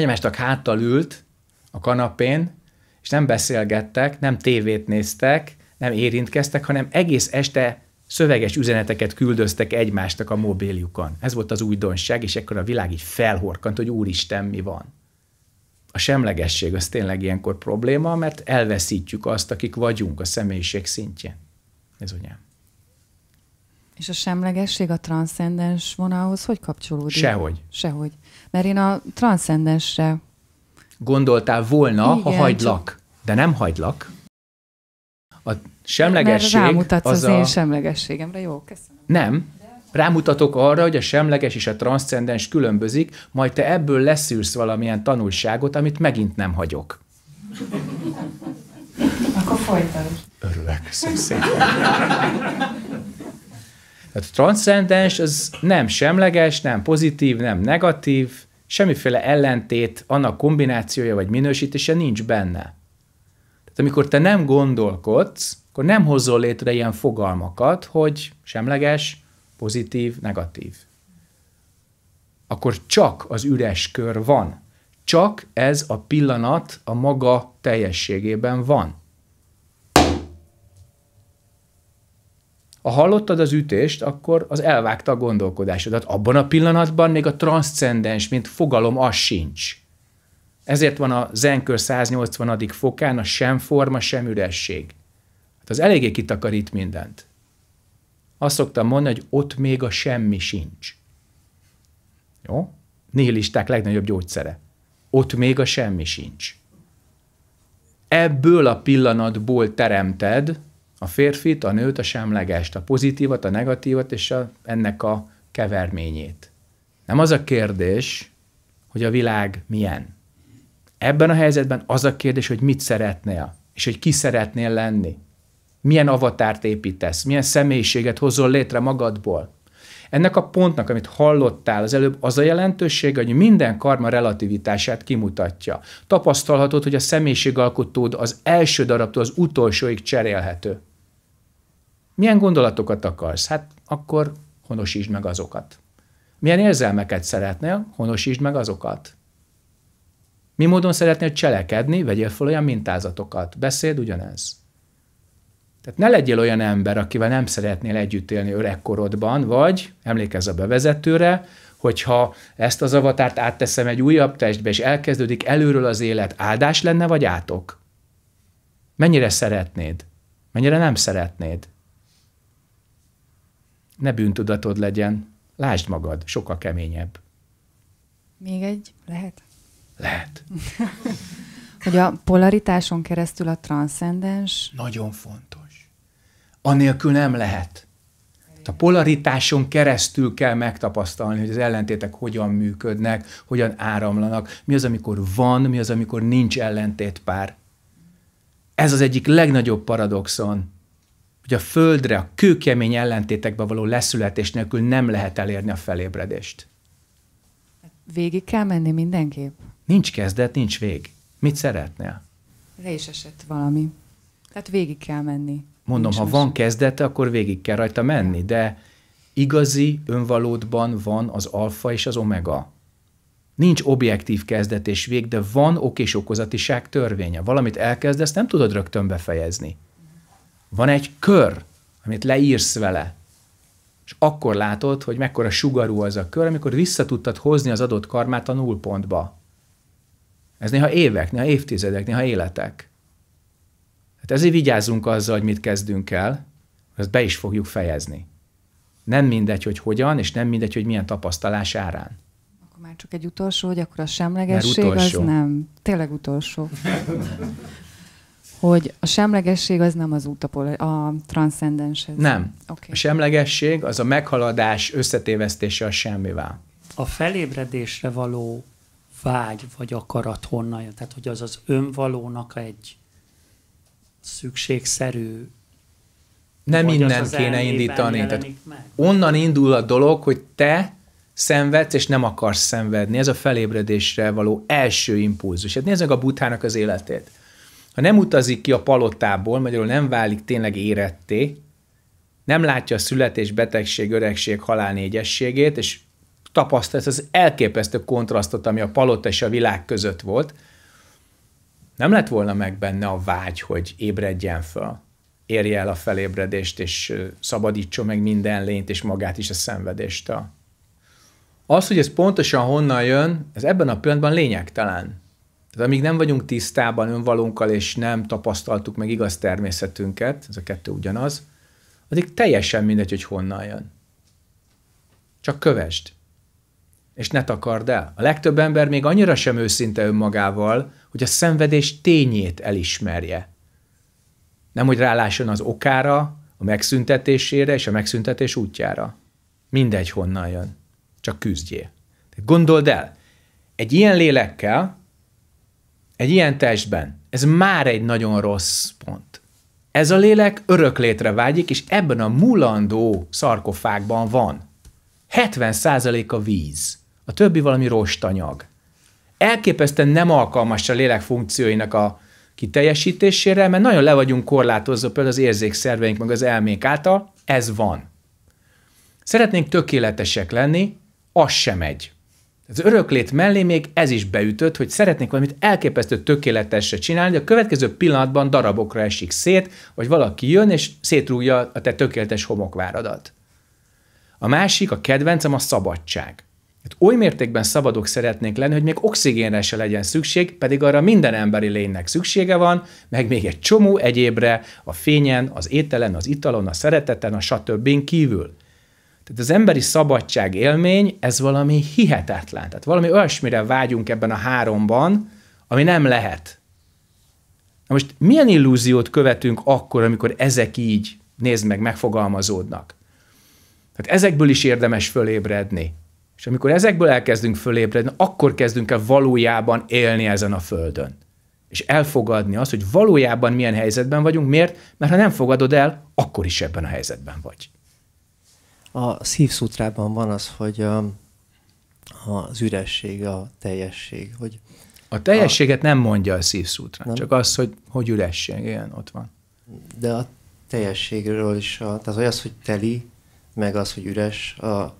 egymástak háttal ült a kanapén, és nem beszélgettek, nem tévét néztek, nem érintkeztek, hanem egész este szöveges üzeneteket küldöztek egymástak a mobiljukon. Ez volt az újdonság, és ekkor a világ így felhorkant, hogy úristen, mi van. A semlegesség az tényleg ilyenkor probléma, mert elveszítjük azt, akik vagyunk a személyiség szintjén. Ez ugye. És a semlegesség a transzcendens vonalhoz hogy kapcsolódik? Sehogy. Sehogy mert én a transzcendensre... Gondoltál volna, Igen, ha hagylak, csak... de nem hagylak. A semlegesség... Mert rámutatsz az, az én semlegességemre, jó, köszönöm. Nem, rámutatok arra, hogy a semleges és a transzcendens különbözik, majd te ebből leszűrsz valamilyen tanulságot, amit megint nem hagyok. Akkor folytasd. Örülök, szépen. Tehát a transzcendens az nem semleges, nem pozitív, nem negatív, semmiféle ellentét, annak kombinációja vagy minősítése nincs benne. Tehát amikor te nem gondolkodsz, akkor nem hozol létre ilyen fogalmakat, hogy semleges, pozitív, negatív. Akkor csak az üres kör van. Csak ez a pillanat a maga teljességében van. ha hallottad az ütést, akkor az elvágta a gondolkodásodat. Abban a pillanatban még a transzcendens, mint fogalom, az sincs. Ezért van a zenkör 180. fokán a sem forma, sem üresség. Hát az eléggé kitakarít mindent. Azt szoktam mondani, hogy ott még a semmi sincs. Jó? Nihilisták legnagyobb gyógyszere. Ott még a semmi sincs. Ebből a pillanatból teremted a férfit, a nőt, a semlegest, a pozitívat, a negatívat és a, ennek a keverményét. Nem az a kérdés, hogy a világ milyen. Ebben a helyzetben az a kérdés, hogy mit szeretnél, és hogy ki szeretnél lenni. Milyen avatárt építesz, milyen személyiséget hozol létre magadból. Ennek a pontnak, amit hallottál az előbb, az a jelentőség, hogy minden karma relativitását kimutatja. Tapasztalhatod, hogy a személyiségalkotód az első darabtól az utolsóig cserélhető. Milyen gondolatokat akarsz? Hát akkor honosítsd meg azokat. Milyen érzelmeket szeretnél? Honosítsd meg azokat. Mi módon szeretnél cselekedni? Vegyél fel olyan mintázatokat. Beszéd ugyanez. Tehát ne legyél olyan ember, akivel nem szeretnél együtt élni öregkorodban, vagy emlékezz a bevezetőre, hogyha ezt az avatárt átteszem egy újabb testbe, és elkezdődik előről az élet, áldás lenne, vagy átok? Mennyire szeretnéd? Mennyire nem szeretnéd? Ne bűntudatod legyen. Lásd magad, sokkal keményebb. Még egy? Lehet? Lehet. hogy a polaritáson keresztül a transzcendens... Nagyon fontos anélkül nem lehet. A polaritáson keresztül kell megtapasztalni, hogy az ellentétek hogyan működnek, hogyan áramlanak, mi az, amikor van, mi az, amikor nincs ellentétpár. Ez az egyik legnagyobb paradoxon, hogy a földre, a kőkemény ellentétekbe való leszületés nélkül nem lehet elérni a felébredést. Végig kell menni mindenképp? Nincs kezdet, nincs vég. Mit szeretnél? Le is esett valami. Tehát végig kell menni. Mondom, Nincs ha van kezdete, akkor végig kell rajta menni, de igazi önvalódban van az alfa és az omega. Nincs objektív kezdet és vég, de van ok és okozatiság törvénye. Valamit elkezdesz, nem tudod rögtön befejezni. Van egy kör, amit leírsz vele, és akkor látod, hogy mekkora sugarú az a kör, amikor vissza tudtad hozni az adott karmát a nullpontba. Ez néha évek, néha évtizedek, néha életek. Hát ezért vigyázzunk azzal, hogy mit kezdünk el, ezt be is fogjuk fejezni. Nem mindegy, hogy hogyan, és nem mindegy, hogy milyen tapasztalás árán. Akkor már csak egy utolsó, hogy akkor a semlegesség az nem. Tényleg utolsó. hogy a semlegesség az nem az út a, a transzcendenshez. Nem. Okay. A semlegesség az a meghaladás összetévesztése a semmivel. A felébredésre való vágy vagy akarat honnan jön? Tehát, hogy az az önvalónak egy szükségszerű. Nem innen kéne indítani. Tehát meg. onnan indul a dolog, hogy te szenvedsz, és nem akarsz szenvedni. Ez a felébredésre való első impulzus. Hát nézd meg a Buthának az életét. Ha nem utazik ki a palotából, magyarul nem válik tényleg éretté, nem látja a születés, betegség, öregség, halál négyességét, és tapasztalja az elképesztő kontrasztot, ami a palota és a világ között volt, nem lett volna meg benne a vágy, hogy ébredjen fel, érje el a felébredést, és szabadítson meg minden lényt, és magát is a szenvedéstől. Az, hogy ez pontosan honnan jön, ez ebben a pillanatban lényegtelen. Tehát amíg nem vagyunk tisztában önvalónkkal, és nem tapasztaltuk meg igaz természetünket, ez a kettő ugyanaz, addig teljesen mindegy, hogy honnan jön. Csak kövesd. És ne takard el. A legtöbb ember még annyira sem őszinte önmagával, hogy a szenvedés tényét elismerje. Nem, hogy rálásson az okára, a megszüntetésére és a megszüntetés útjára. Mindegy, honnan jön. Csak küzdjél. Gondold el, egy ilyen lélekkel, egy ilyen testben, ez már egy nagyon rossz pont. Ez a lélek örök létre vágyik, és ebben a mulandó szarkofágban van. 70% a víz, a többi valami rostanyag elképesztően nem alkalmas a lélek funkcióinak a kiteljesítésére, mert nagyon le vagyunk korlátozva például az érzékszerveink meg az elménk által, ez van. Szeretnénk tökéletesek lenni, az sem egy. Az öröklét mellé még ez is beütött, hogy szeretnék valamit elképesztő tökéletesre csinálni, de a következő pillanatban darabokra esik szét, vagy valaki jön és szétrúgja a te tökéletes homokváradat. A másik, a kedvencem a szabadság. Hát oly mértékben szabadok szeretnénk lenni, hogy még oxigénre se legyen szükség, pedig arra minden emberi lénynek szüksége van, meg még egy csomó egyébre, a fényen, az ételen, az italon, a szereteten, a stb. kívül. Tehát az emberi szabadság élmény, ez valami hihetetlen. Tehát valami olyasmire vágyunk ebben a háromban, ami nem lehet. Na most milyen illúziót követünk akkor, amikor ezek így, nézd meg, megfogalmazódnak? Tehát ezekből is érdemes fölébredni. És amikor ezekből elkezdünk fölébredni, akkor kezdünk el valójában élni ezen a földön. És elfogadni azt, hogy valójában milyen helyzetben vagyunk. Miért? Mert ha nem fogadod el, akkor is ebben a helyzetben vagy. A szívszutrában van az, hogy a, um, az üresség, a teljesség, hogy a teljességet a... nem mondja a szívszútra, nem. csak az, hogy, hogy üresség, ilyen ott van. De a teljességről is, a, tehát az, hogy teli, meg az, hogy üres, a,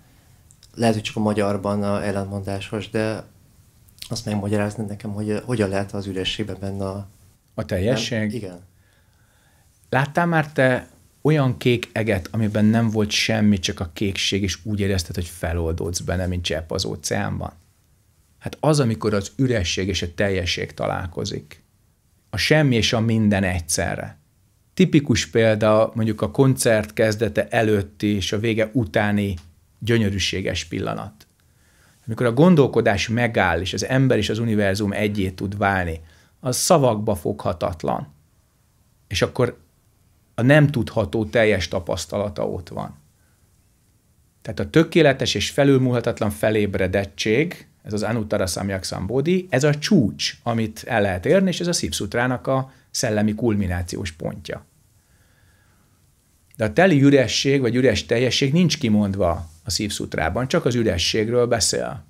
lehet, hogy csak a magyarban a ellentmondásos, de azt megmagyarázni nekem, hogy eh, hogyan lehet az ürességben benne a... A teljesség? Nem? Igen. Láttál már te olyan kék eget, amiben nem volt semmi, csak a kékség, és úgy érezted, hogy feloldódsz benne, mint csepp az óceánban? Hát az, amikor az üresség és a teljesség találkozik. A semmi és a minden egyszerre. Tipikus példa mondjuk a koncert kezdete előtti és a vége utáni gyönyörűséges pillanat. Amikor a gondolkodás megáll, és az ember és az univerzum egyé tud válni, az szavakba foghatatlan. És akkor a nem tudható teljes tapasztalata ott van. Tehát a tökéletes és felülmúlhatatlan felébredettség, ez az Anuttara Samyak Bodhi, ez a csúcs, amit el lehet érni, és ez a Szipszutrának a szellemi kulminációs pontja. De a teli üresség, vagy üres teljesség nincs kimondva a szívszutrában, csak az ürességről beszél.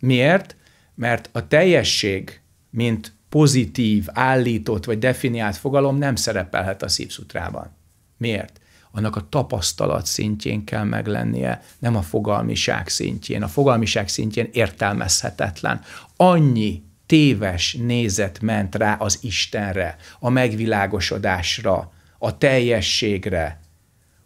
Miért? Mert a teljesség, mint pozitív, állított vagy definiált fogalom nem szerepelhet a szívszutrában. Miért? Annak a tapasztalat szintjén kell meglennie, nem a fogalmiság szintjén. A fogalmiság szintjén értelmezhetetlen. Annyi téves nézet ment rá az Istenre, a megvilágosodásra, a teljességre,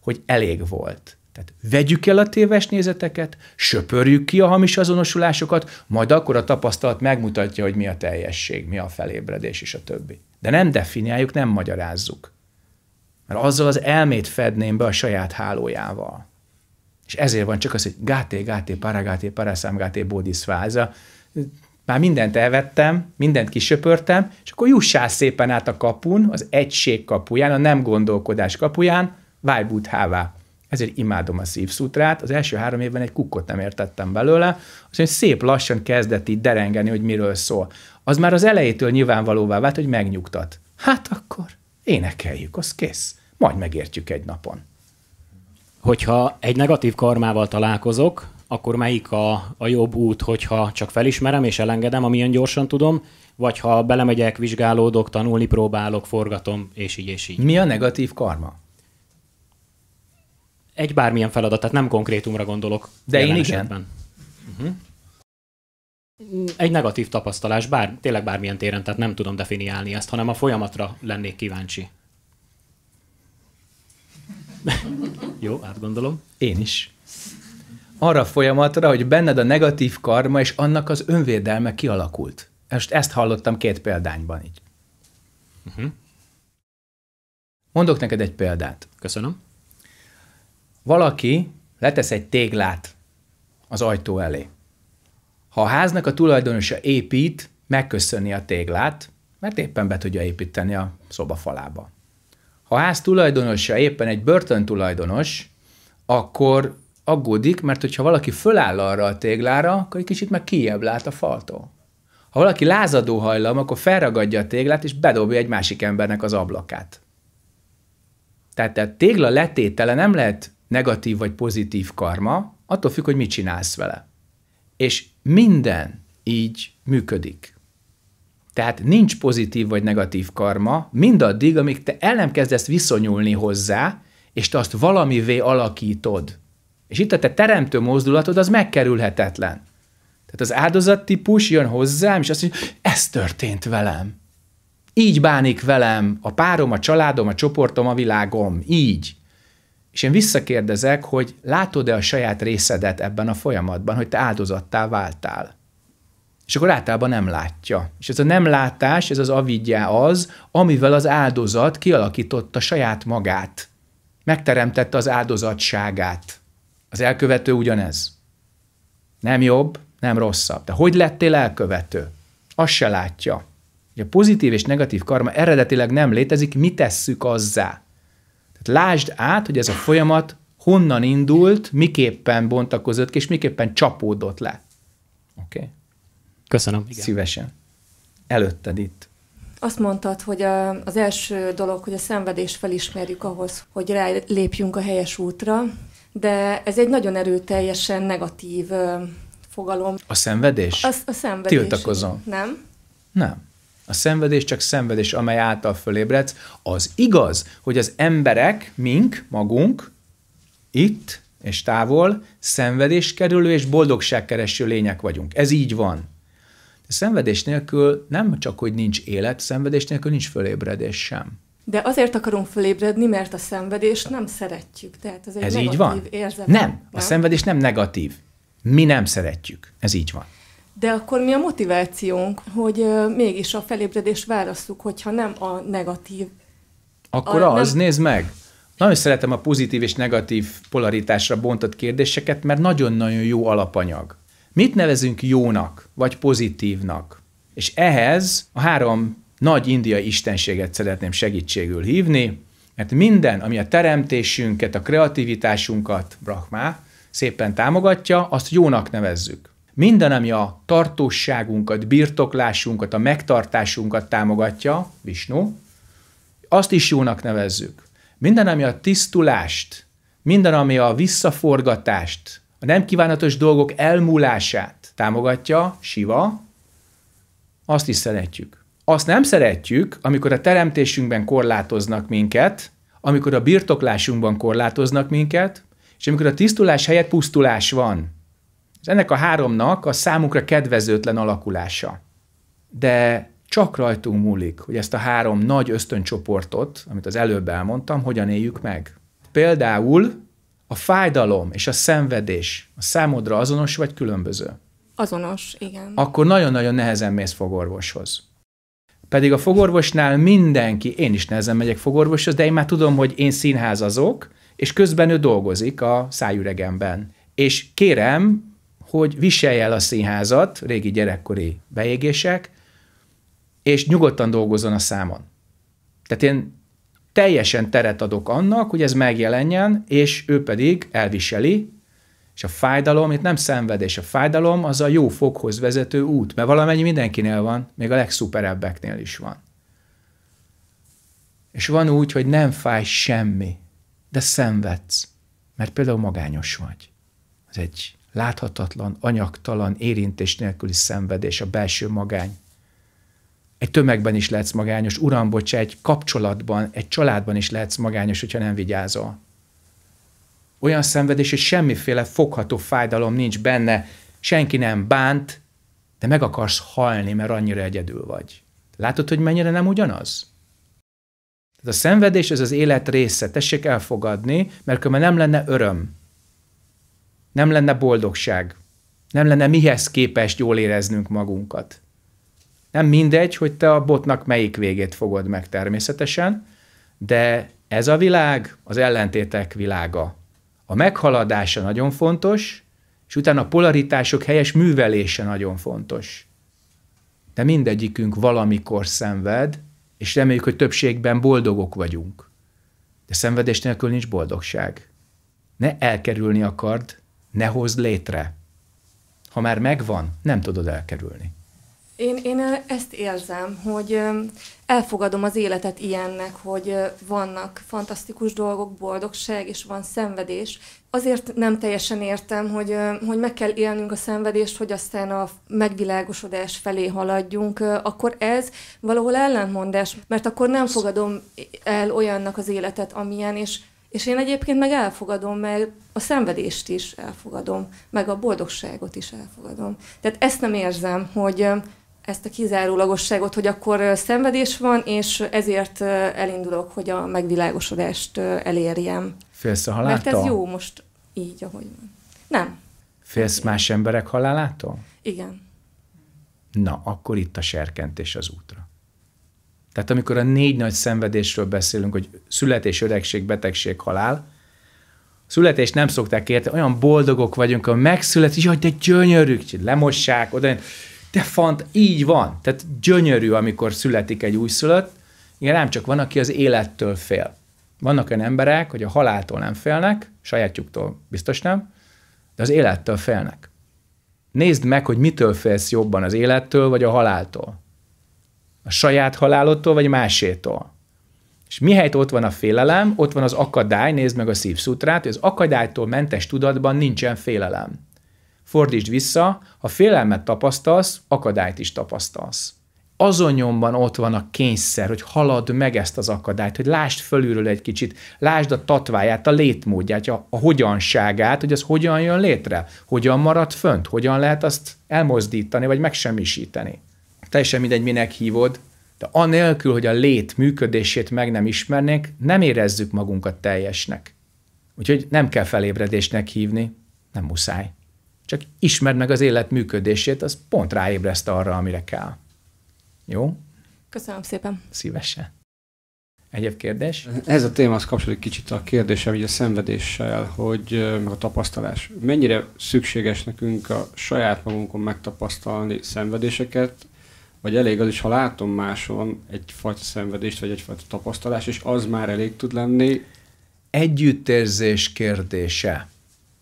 hogy elég volt. Tehát vegyük el a téves nézeteket, söpörjük ki a hamis azonosulásokat, majd akkor a tapasztalat megmutatja, hogy mi a teljesség, mi a felébredés és a többi. De nem definiáljuk, nem magyarázzuk. Mert azzal az elmét fedném be a saját hálójával. És ezért van csak az, hogy gáté, gáté, paragáté, paraszámgáté, bódiszváza. Már mindent elvettem, mindent kisöpörtem, és akkor jussál szépen át a kapun, az egység kapuján, a nem gondolkodás kapuján, vájbút hává ezért imádom a szívszutrát. Az első három évben egy kukkot nem értettem belőle, az egy szép lassan kezdett így derengeni, hogy miről szól. Az már az elejétől nyilvánvalóvá vált, hogy megnyugtat. Hát akkor énekeljük, az kész. Majd megértjük egy napon. Hogyha egy negatív karmával találkozok, akkor melyik a, a jobb út, hogyha csak felismerem és elengedem, amilyen gyorsan tudom, vagy ha belemegyek, vizsgálódok, tanulni próbálok, forgatom, és így, és így. Mi a negatív karma? egy bármilyen feladat, tehát nem konkrétumra gondolok. De én igen. Esetben. Uh-huh. Egy negatív tapasztalás, bár, tényleg bármilyen téren, tehát nem tudom definiálni ezt, hanem a folyamatra lennék kíváncsi. Jó, átgondolom. Én is. Arra a folyamatra, hogy benned a negatív karma és annak az önvédelme kialakult. Most ezt hallottam két példányban így. Uh-huh. Mondok neked egy példát. Köszönöm. Valaki letesz egy téglát az ajtó elé. Ha a háznak a tulajdonosa épít, megköszöni a téglát, mert éppen be tudja építeni a szoba falába. Ha a ház tulajdonosa éppen egy börtöntulajdonos, akkor aggódik, mert hogyha valaki föláll arra a téglára, akkor egy kicsit meg kiebb lát a faltól. Ha valaki lázadó hajlam, akkor felragadja a téglát, és bedobja egy másik embernek az ablakát. Tehát a tégla letétele nem lehet negatív vagy pozitív karma, attól függ, hogy mit csinálsz vele. És minden így működik. Tehát nincs pozitív vagy negatív karma, mindaddig, amíg te el nem kezdesz viszonyulni hozzá, és te azt valamivé alakítod. És itt a te teremtő mozdulatod az megkerülhetetlen. Tehát az áldozattípus jön hozzám, és azt mondja, ez történt velem. Így bánik velem a párom, a családom, a csoportom, a világom. Így. És én visszakérdezek, hogy látod-e a saját részedet ebben a folyamatban, hogy te áldozattá váltál? És akkor általában nem látja. És ez a nem látás, ez az avidjá az, amivel az áldozat kialakította saját magát. Megteremtette az áldozatságát. Az elkövető ugyanez. Nem jobb, nem rosszabb. De hogy lettél elkövető? Azt se látja. a pozitív és negatív karma eredetileg nem létezik, mi tesszük azzá. Tehát lásd át, hogy ez a folyamat honnan indult, miképpen bontakozott ki, és miképpen csapódott le. Oké? Okay? Köszönöm. Igen. Szívesen. Előtted itt. Azt mondtad, hogy a, az első dolog, hogy a szenvedést felismerjük ahhoz, hogy rá lépjünk a helyes útra, de ez egy nagyon erőteljesen negatív ö, fogalom. A szenvedés? A, a szenvedés. Tiltakozom. Nem? Nem. A szenvedés csak szenvedés, amely által fölébredsz. Az igaz, hogy az emberek, mink, magunk, itt és távol, szenvedés kerülő és boldogságkereső lények vagyunk. Ez így van. De szenvedés nélkül nem csak, hogy nincs élet, szenvedés nélkül nincs fölébredés sem. De azért akarunk fölébredni, mert a szenvedést nem szeretjük. Tehát ez egy ez negatív így van? Érzelem. Nem, nem, a szenvedés nem negatív. Mi nem szeretjük. Ez így van. De akkor mi a motivációnk, hogy mégis a felébredés válasszuk, hogyha nem a negatív. Akkor a, az, nem... nézd meg! Nagyon szeretem a pozitív és negatív polaritásra bontott kérdéseket, mert nagyon-nagyon jó alapanyag. Mit nevezünk jónak, vagy pozitívnak? És ehhez a három nagy indiai istenséget szeretném segítségül hívni, mert minden, ami a teremtésünket, a kreativitásunkat, Brahma, szépen támogatja, azt jónak nevezzük. Minden, ami a tartóságunkat, birtoklásunkat, a megtartásunkat támogatja, Visnu, azt is jónak nevezzük. Minden, ami a tisztulást, minden, ami a visszaforgatást, a nem kívánatos dolgok elmúlását támogatja, Siva, azt is szeretjük. Azt nem szeretjük, amikor a teremtésünkben korlátoznak minket, amikor a birtoklásunkban korlátoznak minket, és amikor a tisztulás helyett pusztulás van. Ez ennek a háromnak a számukra kedvezőtlen alakulása. De csak rajtunk múlik, hogy ezt a három nagy ösztöncsoportot, amit az előbb elmondtam, hogyan éljük meg. Például a fájdalom és a szenvedés a számodra azonos vagy különböző? Azonos, igen. Akkor nagyon-nagyon nehezen mész fogorvoshoz. Pedig a fogorvosnál mindenki, én is nehezen megyek fogorvoshoz, de én már tudom, hogy én színházazok, és közben ő dolgozik a szájüregemben. És kérem, hogy viselj el a színházat, régi gyerekkori beégések, és nyugodtan dolgozzon a számon. Tehát én teljesen teret adok annak, hogy ez megjelenjen, és ő pedig elviseli, és a fájdalom, itt nem szenvedés, a fájdalom az a jó foghoz vezető út, mert valamennyi mindenkinél van, még a legszuperebbeknél is van. És van úgy, hogy nem fáj semmi, de szenvedsz, mert például magányos vagy. Ez egy láthatatlan, anyagtalan, érintés nélküli szenvedés, a belső magány. Egy tömegben is lehetsz magányos, uram, bocs, egy kapcsolatban, egy családban is lehetsz magányos, hogyha nem vigyázol. Olyan szenvedés, hogy semmiféle fogható fájdalom nincs benne, senki nem bánt, de meg akarsz halni, mert annyira egyedül vagy. Látod, hogy mennyire nem ugyanaz? Tehát a szenvedés ez az élet része, tessék elfogadni, mert akkor nem lenne öröm nem lenne boldogság, nem lenne mihez képest jól éreznünk magunkat. Nem mindegy, hogy te a botnak melyik végét fogod meg természetesen, de ez a világ az ellentétek világa. A meghaladása nagyon fontos, és utána a polaritások helyes művelése nagyon fontos. De mindegyikünk valamikor szenved, és reméljük, hogy többségben boldogok vagyunk. De szenvedés nélkül nincs boldogság. Ne elkerülni akard ne hozd létre. Ha már megvan, nem tudod elkerülni. Én, én ezt érzem, hogy elfogadom az életet ilyennek, hogy vannak fantasztikus dolgok, boldogság és van szenvedés. Azért nem teljesen értem, hogy, hogy meg kell élnünk a szenvedést, hogy aztán a megvilágosodás felé haladjunk, akkor ez valahol ellentmondás, mert akkor nem fogadom el olyannak az életet, amilyen, és és én egyébként meg elfogadom, mert a szenvedést is elfogadom, meg a boldogságot is elfogadom. Tehát ezt nem érzem, hogy ezt a kizárólagosságot, hogy akkor szenvedés van, és ezért elindulok, hogy a megvilágosodást elérjem. Félsz a haláltól? Mert ez jó most így, ahogy van. Nem. Félsz nem más emberek halálától? Igen. Na, akkor itt a serkentés az útra. Tehát amikor a négy nagy szenvedésről beszélünk, hogy születés, öregség, betegség, halál, születés nem szokták érte, olyan boldogok vagyunk, hogy megszület, és jaj, de gyönyörű, lemossák, oda, de fant, így van. Tehát gyönyörű, amikor születik egy újszülött, igen, nem csak van, aki az élettől fél. Vannak olyan emberek, hogy a haláltól nem félnek, sajátjuktól biztos nem, de az élettől félnek. Nézd meg, hogy mitől félsz jobban, az élettől vagy a haláltól. A saját halálodtól vagy másétól. És mihelyt ott van a félelem, ott van az akadály, nézd meg a szívszutrát, hogy az akadálytól mentes tudatban nincsen félelem. Fordítsd vissza, ha félelmet tapasztalsz, akadályt is tapasztalsz. Azonnyomban ott van a kényszer, hogy halad meg ezt az akadályt, hogy lásd fölülről egy kicsit, lásd a tatváját, a létmódját, a, a hogyanságát, hogy az hogyan jön létre, hogyan marad fönt, hogyan lehet azt elmozdítani, vagy megsemmisíteni. Teljesen mindegy, minek hívod, de anélkül, hogy a lét működését meg nem ismernénk, nem érezzük magunkat teljesnek. Úgyhogy nem kell felébredésnek hívni, nem muszáj. Csak ismerd meg az élet működését, az pont ráébreszt arra, amire kell. Jó? Köszönöm szépen. Szívesen. Egyéb kérdés? Ez a az kapcsolódik kicsit a kérdésem, hogy a szenvedéssel, hogy meg a tapasztalás. Mennyire szükséges nekünk a saját magunkon megtapasztalni szenvedéseket, vagy elég az is, ha látom máson egyfajta szenvedést, vagy egyfajta tapasztalást, és az már elég tud lenni. Együttérzés kérdése.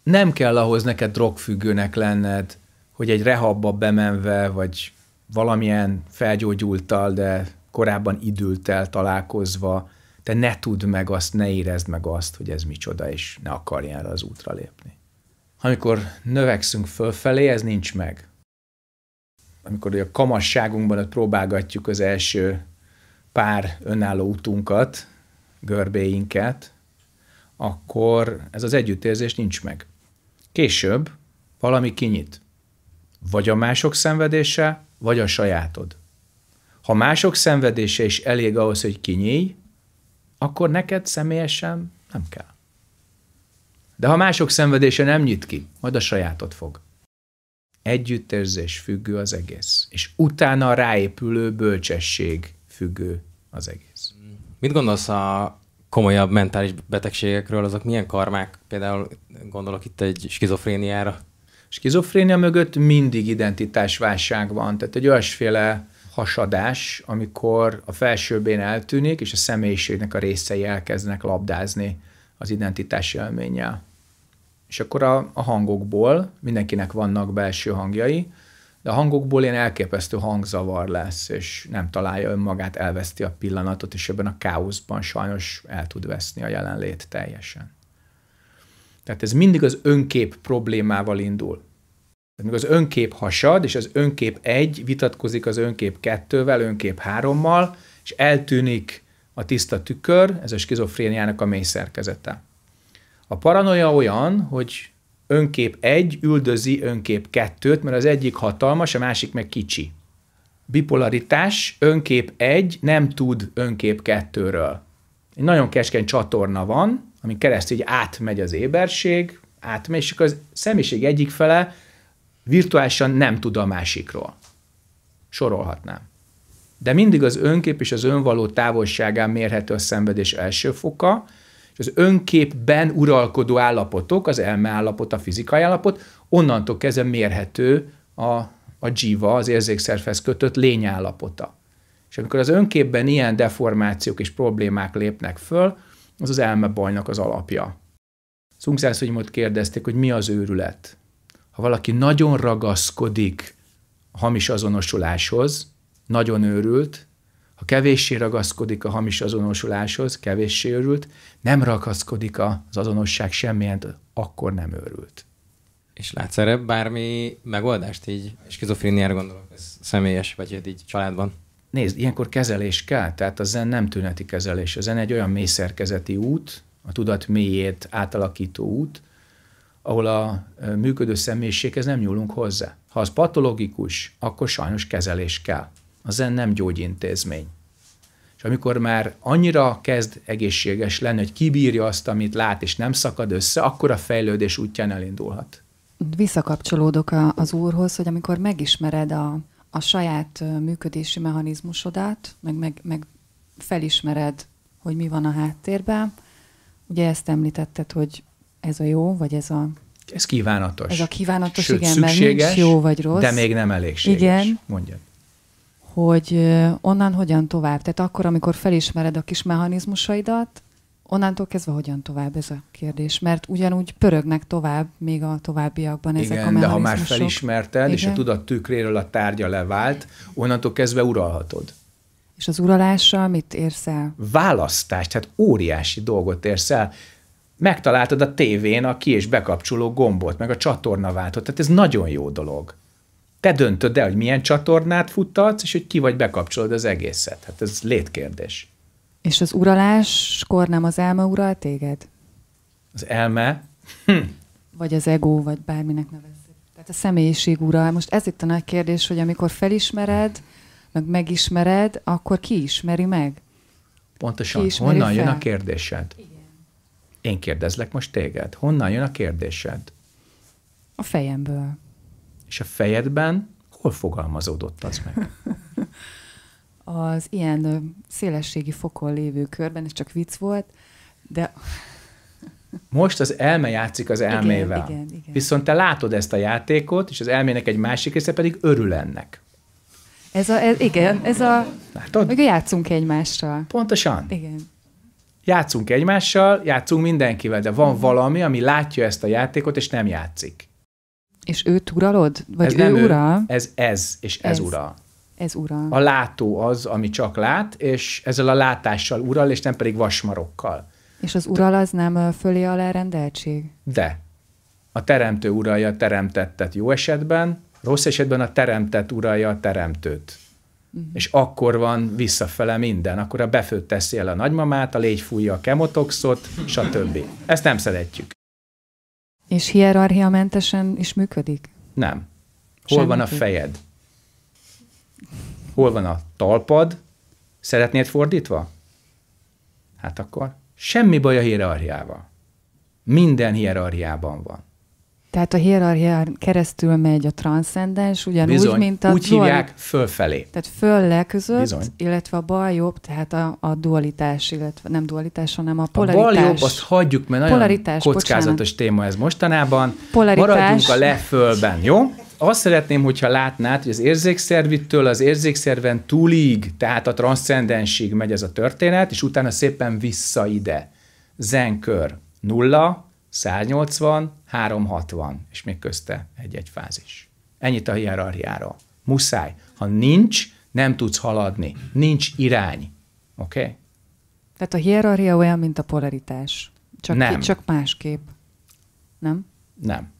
Nem kell ahhoz neked drogfüggőnek lenned, hogy egy rehabba bemenve, vagy valamilyen felgyógyultal, de korábban időltel találkozva, te ne tudd meg azt, ne érezd meg azt, hogy ez micsoda, és ne akarjál az útra lépni. Amikor növekszünk fölfelé, ez nincs meg amikor a kamasságunkban ott próbálgatjuk az első pár önálló utunkat, görbéinket, akkor ez az együttérzés nincs meg. Később valami kinyit. Vagy a mások szenvedése, vagy a sajátod. Ha mások szenvedése is elég ahhoz, hogy kinyíj, akkor neked személyesen nem kell. De ha mások szenvedése nem nyit ki, majd a sajátod fog. Együttérzés függő az egész. És utána a ráépülő bölcsesség függő az egész. Mit gondolsz a komolyabb mentális betegségekről, azok milyen karmák? Például gondolok itt egy skizofréniára. Skizofrénia mögött mindig identitásválság van, tehát egy olyasféle hasadás, amikor a felsőbén eltűnik, és a személyiségnek a részei elkezdenek labdázni az identitás élménnyel. És akkor a, a hangokból, mindenkinek vannak belső hangjai, de a hangokból ilyen elképesztő hangzavar lesz, és nem találja önmagát, elveszti a pillanatot, és ebben a káoszban sajnos el tud veszni a jelenlét teljesen. Tehát ez mindig az önkép problémával indul. Tehát az önkép hasad, és az önkép egy vitatkozik az önkép kettővel, önkép hárommal, és eltűnik a tiszta tükör, ez a skizofréniának a mély szerkezete. A paranoia olyan, hogy önkép egy üldözi önkép kettőt, mert az egyik hatalmas, a másik meg kicsi. Bipolaritás, önkép egy nem tud önkép kettőről. Egy nagyon keskeny csatorna van, ami keresztül így átmegy az éberség, átmegy, és akkor az személyiség egyik fele virtuálisan nem tud a másikról. Sorolhatnám. De mindig az önkép és az önvaló távolságán mérhető a szenvedés első foka, és az önképben uralkodó állapotok, az állapot, a fizikai állapot, onnantól kezdve mérhető a, a jiva, az érzékszervhez kötött lényállapota. És amikor az önképben ilyen deformációk és problémák lépnek föl, az az elmebajnak az alapja. most kérdezték, hogy mi az őrület. Ha valaki nagyon ragaszkodik a hamis azonosuláshoz, nagyon őrült, ha kevéssé ragaszkodik a hamis azonosuláshoz, kevéssé őrült, nem ragaszkodik az azonosság semmilyen, akkor nem őrült. És látsz erre bármi megoldást így, skizofréniára gondolok, ez személyes, vagy így családban? Nézd, ilyenkor kezelés kell, tehát a zen nem tüneti kezelés. A zen egy olyan mélyszerkezeti út, a tudat mélyét átalakító út, ahol a működő személyiséghez nem nyúlunk hozzá. Ha az patológikus, akkor sajnos kezelés kell. A zen nem gyógyintézmény. És amikor már annyira kezd egészséges lenni, hogy kibírja azt, amit lát, és nem szakad össze, akkor a fejlődés útján elindulhat. Visszakapcsolódok a, az úrhoz, hogy amikor megismered a, a saját működési mechanizmusodat, meg, meg, meg felismered, hogy mi van a háttérben, ugye ezt említetted, hogy ez a jó, vagy ez a... Ez kívánatos. Ez a kívánatos, Sőt, igen, szükséges, mert nincs jó vagy rossz. De még nem elégséges. Igen. Mondjad hogy onnan hogyan tovább? Tehát akkor, amikor felismered a kis mechanizmusaidat, onnantól kezdve hogyan tovább ez a kérdés? Mert ugyanúgy pörögnek tovább, még a továbbiakban ezek Igen, a de ha már felismerted, Igen. és a tudat tükréről a tárgya levált, onnantól kezdve uralhatod. És az uralással mit érsz el? Választást, tehát óriási dolgot érsz el. Megtaláltad a tévén a ki- és bekapcsoló gombot, meg a váltott. tehát ez nagyon jó dolog te döntöd el, hogy milyen csatornát futtatsz, és hogy ki vagy bekapcsolod az egészet. Hát ez létkérdés. És az uraláskor nem az elme ural téged? Az elme? Hm. Vagy az ego, vagy bárminek nevezzük. Tehát a személyiség ural. Most ez itt a nagy kérdés, hogy amikor felismered, meg megismered, akkor ki ismeri meg? Pontosan. Ki honnan fel? jön a kérdésed? Igen. Én kérdezlek most téged. Honnan jön a kérdésed? A fejemből. És a fejedben hol fogalmazódott az meg? Az ilyen szélességi fokon lévő körben, ez csak vicc volt, de... Most az elme játszik az elmével. Igen, igen, igen. Viszont te látod ezt a játékot, és az elmének egy másik része pedig örül ennek. Ez a, ez, igen, ez a... Látod? Meg játszunk egymással. Pontosan. Igen. Játszunk egymással, játszunk mindenkivel, de van uh-huh. valami, ami látja ezt a játékot, és nem játszik. És őt uralod? Vagy ez ő nem ura? Ő, ez ez, és ez, ez ura. Ez ura A látó az, ami csak lát, és ezzel a látással ural, és nem pedig vasmarokkal. És az ural az nem fölé alá rendeltség? De. A teremtő uralja a teremtettet jó esetben, rossz esetben a teremtett uralja a teremtőt. Uh-huh. És akkor van visszafele minden. Akkor a befőtt teszi el a nagymamát, a légy fújja a kemotoxot, stb. Ezt nem szeretjük. És hierarchiamentesen is működik? Nem. Hol Semmi van a fejed? Hol van a talpad? Szeretnéd fordítva? Hát akkor semmi baj a hierarchiával. Minden hierarchiában van. Tehát a hierarchián keresztül megy a transzcendens, ugyanúgy, Bizony. mint a... Úgy dual... hívják fölfelé. Tehát fölle között, Bizony. illetve a bal jobb, tehát a, a dualitás, illetve nem dualitás, hanem a polaritás. A bal jobb, azt hagyjuk, mert nagyon polaritás, kockázatos bocsánat. téma ez mostanában. Polaritás. Maradjunk a lefölben, jó? Azt szeretném, hogyha látnád, hogy az érzékszervittől az érzékszerven túlig, tehát a transzcendensig megy ez a történet, és utána szépen vissza ide. Zenkör nulla, 180, 360, és még közte egy-egy fázis. Ennyit a hierarchiáról. Muszáj. Ha nincs, nem tudsz haladni. Nincs irány. Oké? Okay? Tehát a hierarchia olyan, mint a polaritás. Csak, nem. Ki, csak másképp. Nem? Nem.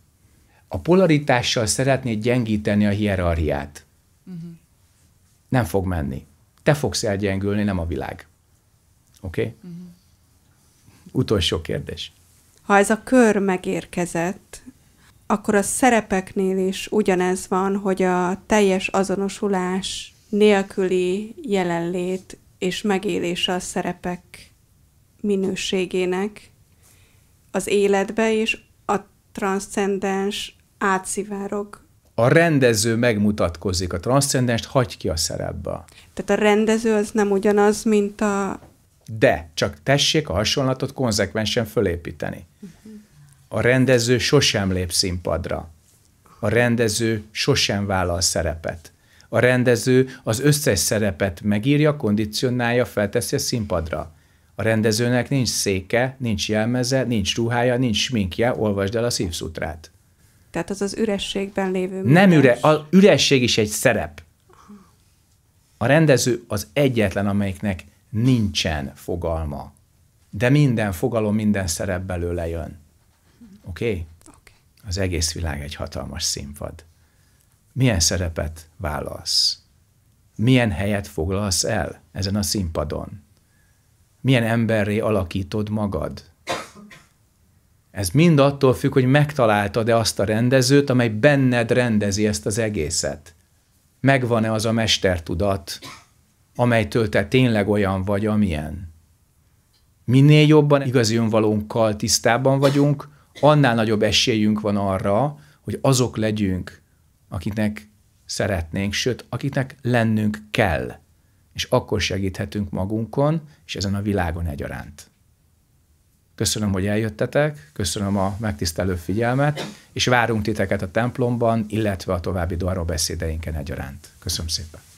A polaritással szeretnéd gyengíteni a hierarchiát. Uh-huh. Nem fog menni. Te fogsz elgyengülni, nem a világ. Oké? Okay? Mhm. Uh-huh. Utolsó kérdés ha ez a kör megérkezett, akkor a szerepeknél is ugyanez van, hogy a teljes azonosulás nélküli jelenlét és megélése a szerepek minőségének az életbe, és a transzcendens átszivárog. A rendező megmutatkozik, a transzcendens hagy ki a szerepbe. Tehát a rendező az nem ugyanaz, mint a de csak tessék a hasonlatot konzekvensen fölépíteni. A rendező sosem lép színpadra. A rendező sosem vállal szerepet. A rendező az összes szerepet megírja, kondicionálja, felteszi a színpadra. A rendezőnek nincs széke, nincs jelmeze, nincs ruhája, nincs sminkje, olvasd el a szívszutrát. Tehát az az ürességben lévő... Műves. Nem üre, a üresség is egy szerep. A rendező az egyetlen, amelyiknek nincsen fogalma. De minden fogalom, minden szerep belőle jön. Oké? Okay? Okay. Az egész világ egy hatalmas színpad. Milyen szerepet válasz? Milyen helyet foglalsz el ezen a színpadon? Milyen emberré alakítod magad? Ez mind attól függ, hogy megtaláltad-e azt a rendezőt, amely benned rendezi ezt az egészet. Megvan-e az a mestertudat, amelytől te tényleg olyan vagy, amilyen. Minél jobban igazi önvalónkkal tisztában vagyunk, annál nagyobb esélyünk van arra, hogy azok legyünk, akiknek szeretnénk, sőt, akiknek lennünk kell. És akkor segíthetünk magunkon, és ezen a világon egyaránt. Köszönöm, hogy eljöttetek, köszönöm a megtisztelő figyelmet, és várunk titeket a templomban, illetve a további beszédeinken egyaránt. Köszönöm szépen!